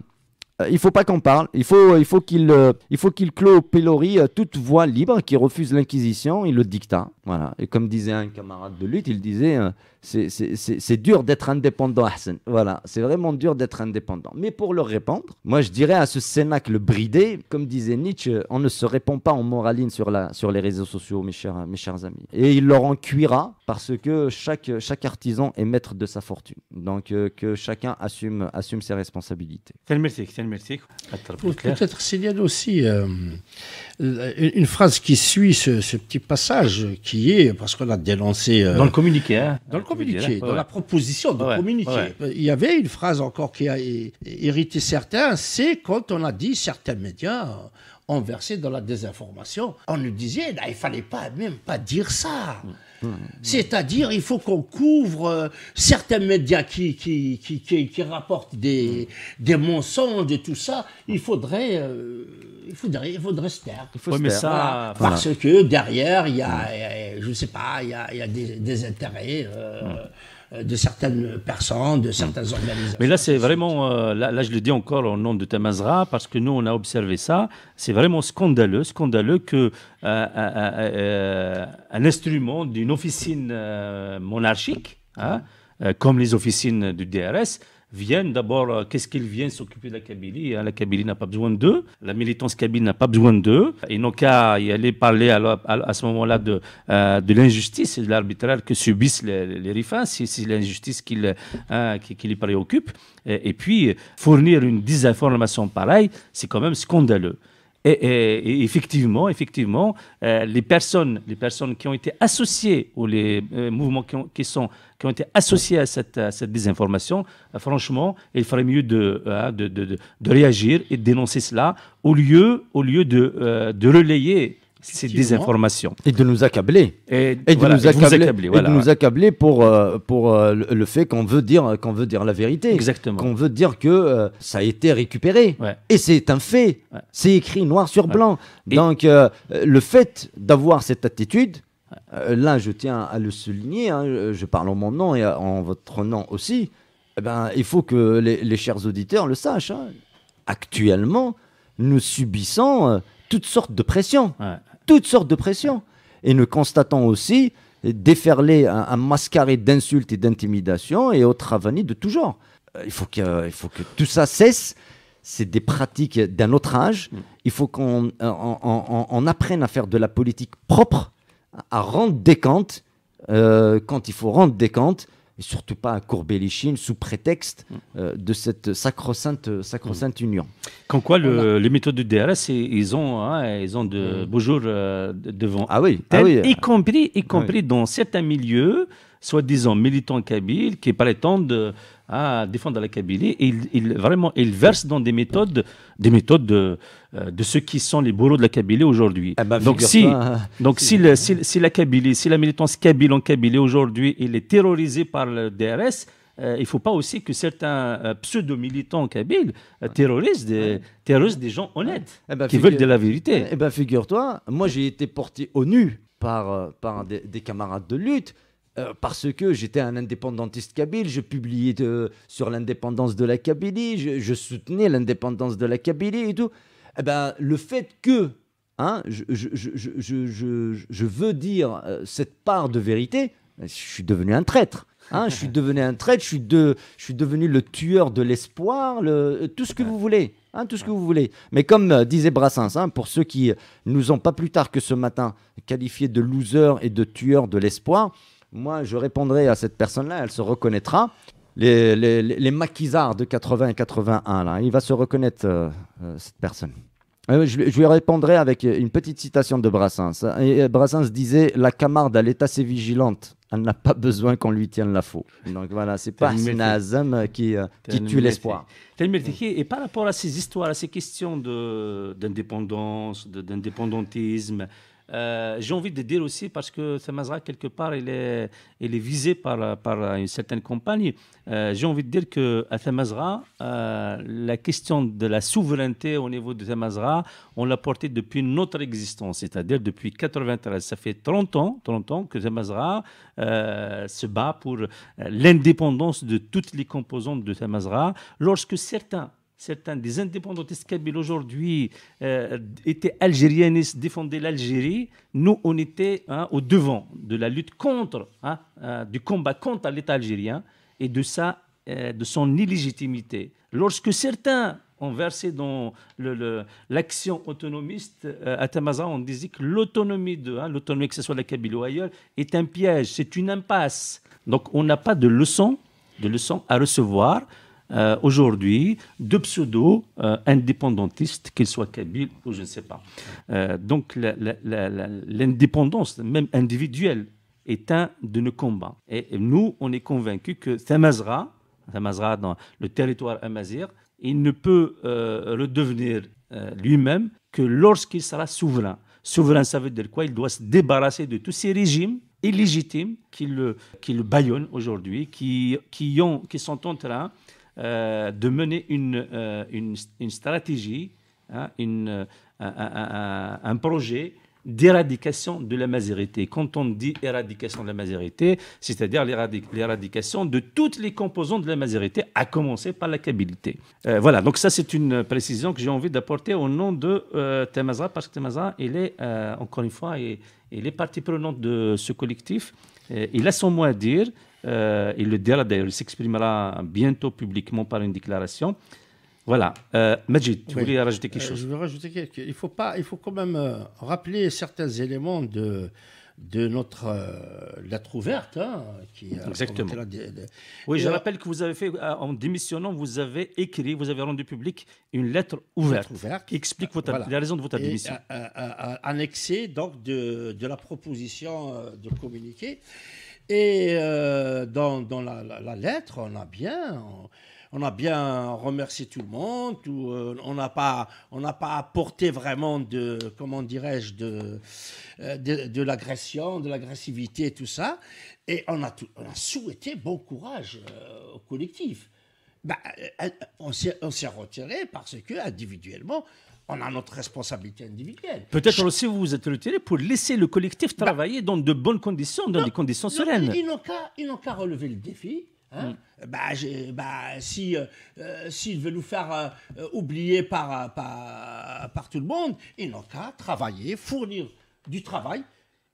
euh, il faut pas qu'on parle. Il faut, euh, il faut qu'il, euh, il faut qu'il clôt au toute voie libre qui refuse l'inquisition. et le dicta. Voilà. Et comme disait un camarade de lutte, il disait, c'est dur d'être indépendant, Voilà. C'est vraiment dur d'être indépendant. Mais pour leur répondre, moi je dirais à ce cénacle bridé, comme disait Nietzsche, on ne se répond pas en moraline sur la, sur les réseaux sociaux, mes chers, mes chers amis. Et il leur en cuira parce que chaque, chaque artisan est maître de sa fortune. Donc euh, que chacun assume, assume ses responsabilités. Peut-être a aussi euh, une phrase qui suit ce, ce, petit passage qui est, parce qu'on a dénoncé... Euh, dans le communiqué. Hein. dans le communiqué, hein. dans la proposition de communiqué. Il y avait une phrase encore qui a irrité certains, c'est quand on a dit certains médias ont versé dans la désinformation, on nous disait, là, il fallait pas même pas dire ça. Mm. C'est-à-dire, il faut qu'on couvre euh, certains médias qui, qui, qui, rapportent des, des, mensonges et tout ça. Il faudrait, euh, il faudrait, il se taire. Ça... Parce que derrière, il y a, euh, sais pas, il y a, des, intérêts. Euh, de certaines personnes, de certains hmm. organisations. Mais là, c'est vraiment, euh, là, je le dis encore au nom de Tamazra, parce que nous, on a observé ça. C'est vraiment scandaleux, scandaleux que euh, un instrument d'une officine monarchique, hein, comme les officines du DRS, viennent d'abord, euh, qu'est-ce qu'ils viennent s'occuper de la Kabylie hein, La Kabylie n'a pas besoin d'eux, la militance kabyle n'a pas besoin d'eux. Ils n'ont qu'à y aller parler à, ce moment-là euh, de, l'injustice et de l'arbitraire que subissent les, rifas, si c'est l'injustice hein, qui, les préoccupe. Et, et puis, fournir une désinformation pareille, c'est quand même scandaleux. Et, effectivement, effectivement euh, les, personnes, les personnes qui ont été associées ou les euh, mouvements qui ont, été associés à cette, désinformation, euh, franchement, il ferait mieux de, réagir et de dénoncer cela au lieu, au lieu de, relayer des informations Et de nous accabler. Et, de, nous, accabler, et de nous accabler pour, euh, pour euh, le fait qu'on veut, dire, qu'on veut dire la vérité. Exactement. Qu'on veut dire que euh, ça a été récupéré. Et c'est un fait. C'est écrit noir sur blanc. Donc le fait d'avoir cette attitude, là je tiens à le souligner, hein, je parle en mon nom et en votre nom aussi, eh ben, il faut que les, chers auditeurs le sachent. Hein. Actuellement, nous subissons toutes sortes de pressions, toutes sortes de pressions. Et nous constatons aussi déferler un, mascaré d'insultes et d'intimidations et autres avanies de tout genre. Euh, il faut que, faut que tout ça cesse. C'est des pratiques d'un autre âge. Mm. Il faut qu'on euh, apprenne à faire de la politique propre, à rendre des comptes euh, quand il faut rendre des comptes et surtout pas à courber les chines sous prétexte mm. euh, de cette sacro-sainte euh, mm. union. Quand quoi, les méthodes du DRS, ils ont, hein, ils ont de mm. beaux jours euh, devant. Ah oui, ah oui. y compris, y compris ah dans certains milieux soi-disant militant kabyle qui prétendent euh, à défendre la Kabylie. Et ils, il, vraiment, il versent dans des méthodes, des méthodes de, euh, de ceux qui sont les bourreaux de la Kabylie aujourd'hui. Eh ben, hein. donc, si, donc si, si, la Kabylie, si la militance kabyle en Kabylie aujourd'hui, est terrorisée par le DRS, euh, il ne faut pas aussi que certains pseudo-militants kabyles terrorisent, des, terrorisent des gens honnêtes eh ben, qui veulent de la vérité. Eh ben figure-toi, moi j'ai été porté au nu par, par des camarades de lutte. Euh, parce que j'étais un indépendantiste kabyle, je publiais sur l'indépendance de la Kabylie, je, soutenais l'indépendance de la Kabylie et tout. Eh ben, le fait que hein, je, veux dire euh, cette part de vérité, ben, hein. je suis devenu un traître. je suis devenu un traître, je suis, devenu le tueur de l'espoir, tout ce que vous voulez. Hein, tout ce que vous voulez. Mais comme euh, disait Brassens, pour ceux qui nous ont pas plus tard que ce matin qualifiés de loser » et de tueurs de l'espoir, moi, je répondrai à cette personne-là, elle se reconnaîtra. Les, les, maquisards de 80 et 81, là, il va se reconnaître, euh, euh, cette personne. Euh, je, lui répondrai avec une petite citation de Brassens. Brassens disait La Camarde, elle est assez vigilante. Elle n'a pas besoin qu'on lui tienne la faux. Donc voilà, c'est pas Nazem qui, qui tue l'espoir. Et par rapport à ces histoires, à ces questions d'indépendance, d'indépendantisme, euh, j'ai envie de dire aussi, parce que Samazra, quelque part, il est, il est visé par, par une certaine compagnie, euh, j'ai envie de dire qu'à Samazra, euh, la question de la souveraineté au niveau de Samazra, on l'a portée depuis notre existence, c'est-à-dire depuis 1993. Ça fait 30 ans, 30 ans que Samazra se bat pour l'indépendance de toutes les composantes de Samazra. Lorsque certains certains des indépendantistes kabyles aujourd'hui euh, étaient algérianistes, défendaient l'Algérie, nous, on était hein, au devant de la lutte contre, hein, euh, du combat contre l'État algérien et de, sa, euh, de son illégitimité. Lorsque certains ont versé dans l'action autonomiste à Tamaza, on disait que l'autonomie de, hein, l'autonomie que ce soit la Kabylie ou ailleurs, est un piège, c'est une impasse. Donc on n'a pas de leçon, de leçon à recevoir euh, aujourd'hui de pseudo-indépendantistes, euh, qu'ils soient kabyles ou je ne sais pas. Euh, donc l'indépendance, même individuelle, est un de nos combats. Et, nous, on est convaincus que Thamazra, Thamazra dans le territoire amazir, il ne peut redevenir lui-même que lorsqu'il sera souverain. Souverain, ça veut dire quoi Il doit se débarrasser de tous ces régimes illégitimes qui le, qui le baillonnent aujourd'hui, qui, qui, ont, qui sont en train euh, de mener une, euh, une, stratégie, hein, euh, un, un, projet d'éradication de la masérité. Quand on dit éradication de la masérité, c'est-à-dire l'éradication de toutes les composantes de la masérité, à commencer par la cabilité. voilà, donc ça c'est une précision que j'ai envie d'apporter au nom de Temazra, parce que Temazra, il est, encore une fois, et il, est partie prenante de ce collectif. il a son mot à dire il euh, le dira d'ailleurs, il s'exprimera bientôt publiquement par une déclaration. Voilà. Euh, Majid, tu voulais rajouter quelque euh, chose Je rajouter quelque chose. Il faut, pas, il faut quand même euh, rappeler certains éléments de, de notre lettre ouverte. Hein, qui Exactement. oui, je rappelle que vous avez fait, en démissionnant, vous avez écrit, vous avez rendu public une lettre ouverte, qui explique la raison de votre démission. annexée donc de, de, la proposition de communiquer. Et euh, dans, la, lettre, on a bien, on, a bien remercié tout le monde. Euh, on n'a pas, on n'a pas apporté vraiment de, comment dirais-je, de, euh, de, l'agression, de l'agressivité tout ça. Et on a, a souhaité bon courage au collectif. Bah, on s'est retiré parce que individuellement, on a notre responsabilité individuelle. Peut-être aussi vous vous êtes retiré pour laisser le collectif bah- travailler dans de bonnes conditions, dans des conditions sereines. ils n'ont qu'à relever le défi. Hein. Mm. Bah, bah, si euh, euh, s'ils veulent nous faire euh, oublier par, par, tout le monde, ils n'ont qu'à travailler, fournir du travail.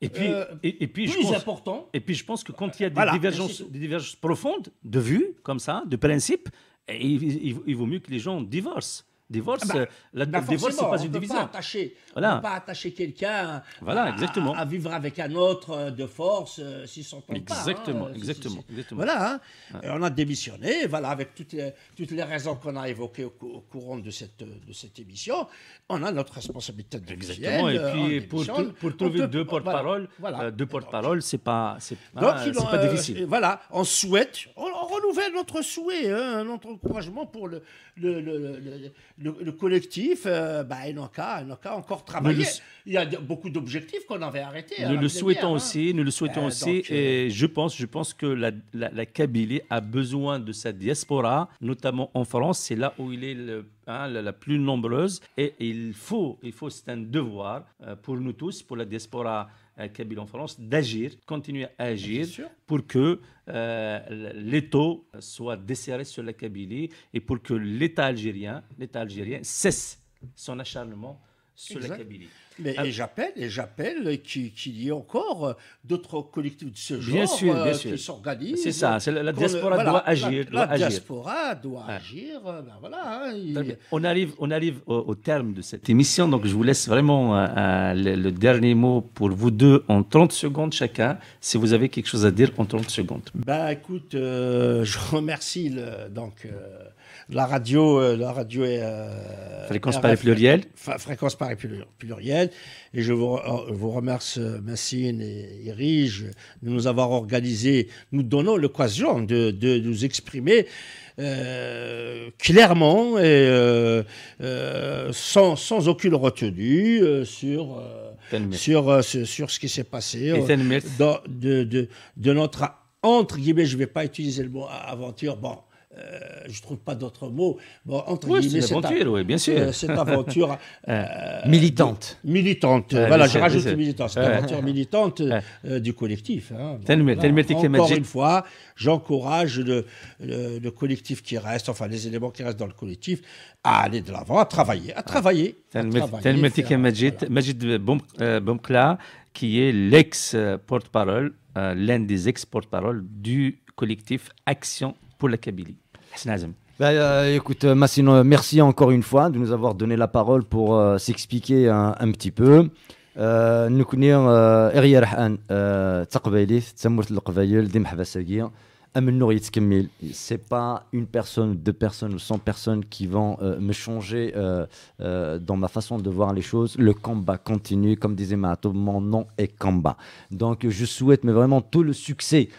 Et puis, et, puis je pense, important. Et puis je pense que quand il y a des, divergences, profondes de vues, comme ça, de principes, il vaut mieux que les gens divorcent. Divorce, ah bah, la, bah pas une division. Pas On ne pas attacher quelqu'un voilà, exactement. À, vivre avec un autre euh, de force euh, hein, si s'ils s'entend pas. Exactement, exactement, Voilà, hein. Ah. on a démissionné, voilà, avec toutes les, toutes les raisons qu'on a évoquées au, courant de cette, de cette émission. On a notre responsabilité de Exactement, et euh, puis pour, trouver deux porte-parole, deux porte-parole, c'est pas, pas, difficile. Voilà, on souhaite, on, renouvelle notre souhait, hein, notre encouragement pour le, le, le le, collectif, il euh, bah, il qu'à encore travailler. Il y a beaucoup d'objectifs qu'on avait arrêtés. Nous hein, hein. le souhaitons euh, aussi, nous le souhaitons aussi. et je pense, je pense que la, Kabylie a besoin de sa diaspora, notamment en France. C'est là où il est hein, la, plus nombreuse. Et il faut, il faut c'est un devoir euh, pour nous tous, pour la diaspora euh, Kabyle en France d'agir, continuer à ah, agir pour que euh, soit desserré sur la Kabylie et pour que l'État algérien, l'État algérien cesse son acharnement sur la Kabylie. Ah et j'appelle, et j'appelle qu'il y ait encore euh, d'autres collectifs de ce genre euh, qui s'organisent. C'est ça, la, la diaspora doit agir. La, diaspora doit agir. voilà, hein, on, arrive, on arrive au, terme de cette émission, donc je vous laisse vraiment euh, le, dernier mot pour vous deux en 30 secondes chacun, si vous avez quelque chose à dire en 30 secondes. Ben écoute, je remercie donc la radio, euh, la radio est euh, fréquence par pluriel. Fréquence par pluriel. Et je vous, euh, remercie, Massine et Irige, de nous avoir organisé, nous donnant l'occasion de, nous exprimer. clairement et sans, aucune retenue sur, sur, sur, ce qui s'est passé de, de, notre, entre guillemets, je ne vais pas utiliser le mot aventure, bon, euh, je ne trouve pas d'autres mots. Bon, entre oui, guillemets, c'est aventure, oui, bien sûr. Euh, cette aventure euh, euh, militante. militante. voilà, je rajoute militante. Cette aventure militante euh, du collectif. Hein. Bon, là, encore une fois, j'encourage le, le, collectif qui reste, enfin les éléments qui restent dans le collectif, à aller de l'avant, à travailler, à travailler. Telmetik et Majid Bomkla, qui est l'ex-porte-parole, euh, l'un des ex-porte-parole du collectif Action pour la Kabylie. Hasnazem. Bah, ben, euh, écoute, euh, Massino, euh, merci encore une fois de nous avoir donné la parole pour euh, s'expliquer un, un, petit peu. Euh, nous connaissons euh, Eria Rahan, Taqbaylit, Tsamout Al-Qbayl, c'est pas une personne, deux personnes ou cent personnes qui vont euh, me changer euh, euh, dans ma façon de voir les choses. Le combat continue, comme disait Mahato, mon nom est combat. Donc je souhaite mais vraiment tout le succès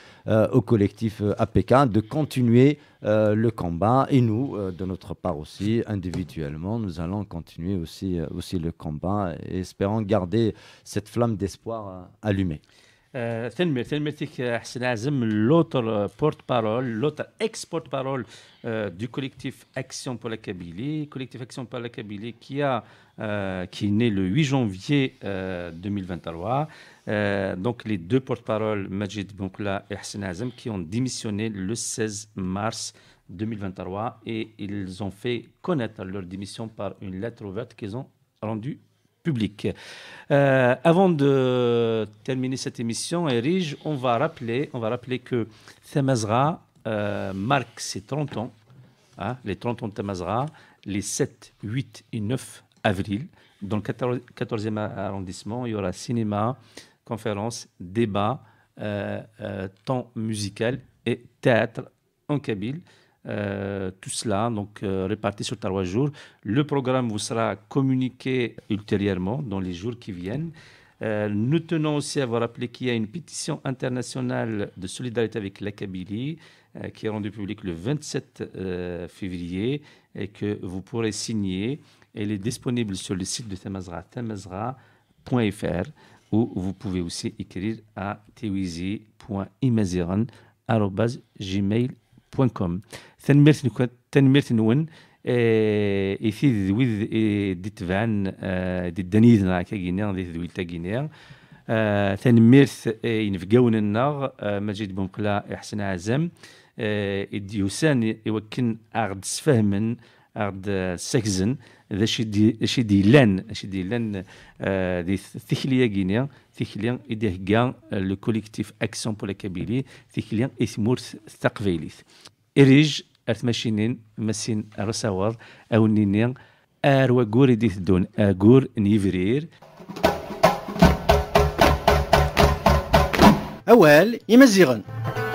au collectif APK de continuer le combat et nous, de notre part aussi, individuellement, nous allons continuer aussi, aussi le combat et garder cette flamme d'espoir allumée. تنمير تنمير تيك l'autre Azem, euh, l'autre porte-parole, l'autre ex-porte-parole euh, du collectif Action pour la Kabylie, collectif Action pour la Kabylie qui, a, euh, qui est né le 8 janvier 2023. donc les deux porte paroles Majid Boukla et Hassan Azem, qui ont démissionné le 16 mars 2023 et ils ont fait connaître leur démission par une lettre ouverte qu'ils ont rendue public. Euh, avant de terminer cette émission, Erige, on va rappeler, on va rappeler que Thamazra euh, marque ses 30 ans, hein, les 30 ans de Thamazra, les 7, 8 et 9 avril. Dans le 14e arrondissement, il y aura cinéma, conférence, débat, euh, temps musical et théâtre en Kabyle. Euh, tout cela, donc euh, réparti sur trois jours. Le programme vous sera communiqué ultérieurement dans les jours qui viennent. Euh, nous tenons aussi à vous rappeler qu'il y a une pétition internationale de solidarité avec la Kabylie qui est rendue publique le 27 février et que vous pourrez signer. Elle est disponible sur le site de Temazra, temazra.fr, où vous pouvez aussi écrire à tewizi.imaziran.com. بوان آه، آه، آه، كوم تنميرت تنميرت نون يثيد ذويد دي تبعن دي دانيز دانيدنا كاكينيا دي ذويد تاكينيا تنميرت ينفقاوننا مجيد بومقلا إحسن عزام يوسان يوكن أغد سفهمن أغد سكزن ذا دي اش دي لان اش دي لان آه، دي ثيكليا غينيا ثيكليا يديه آه، كان لو كوليكتيف اكسيون لا كابيلي ثيكليا اثمور ثقفيليث اريج ماشينين مسين رساور او نينيا ار وغور دي دون اغور آه، نيفرير اوال يمزيغن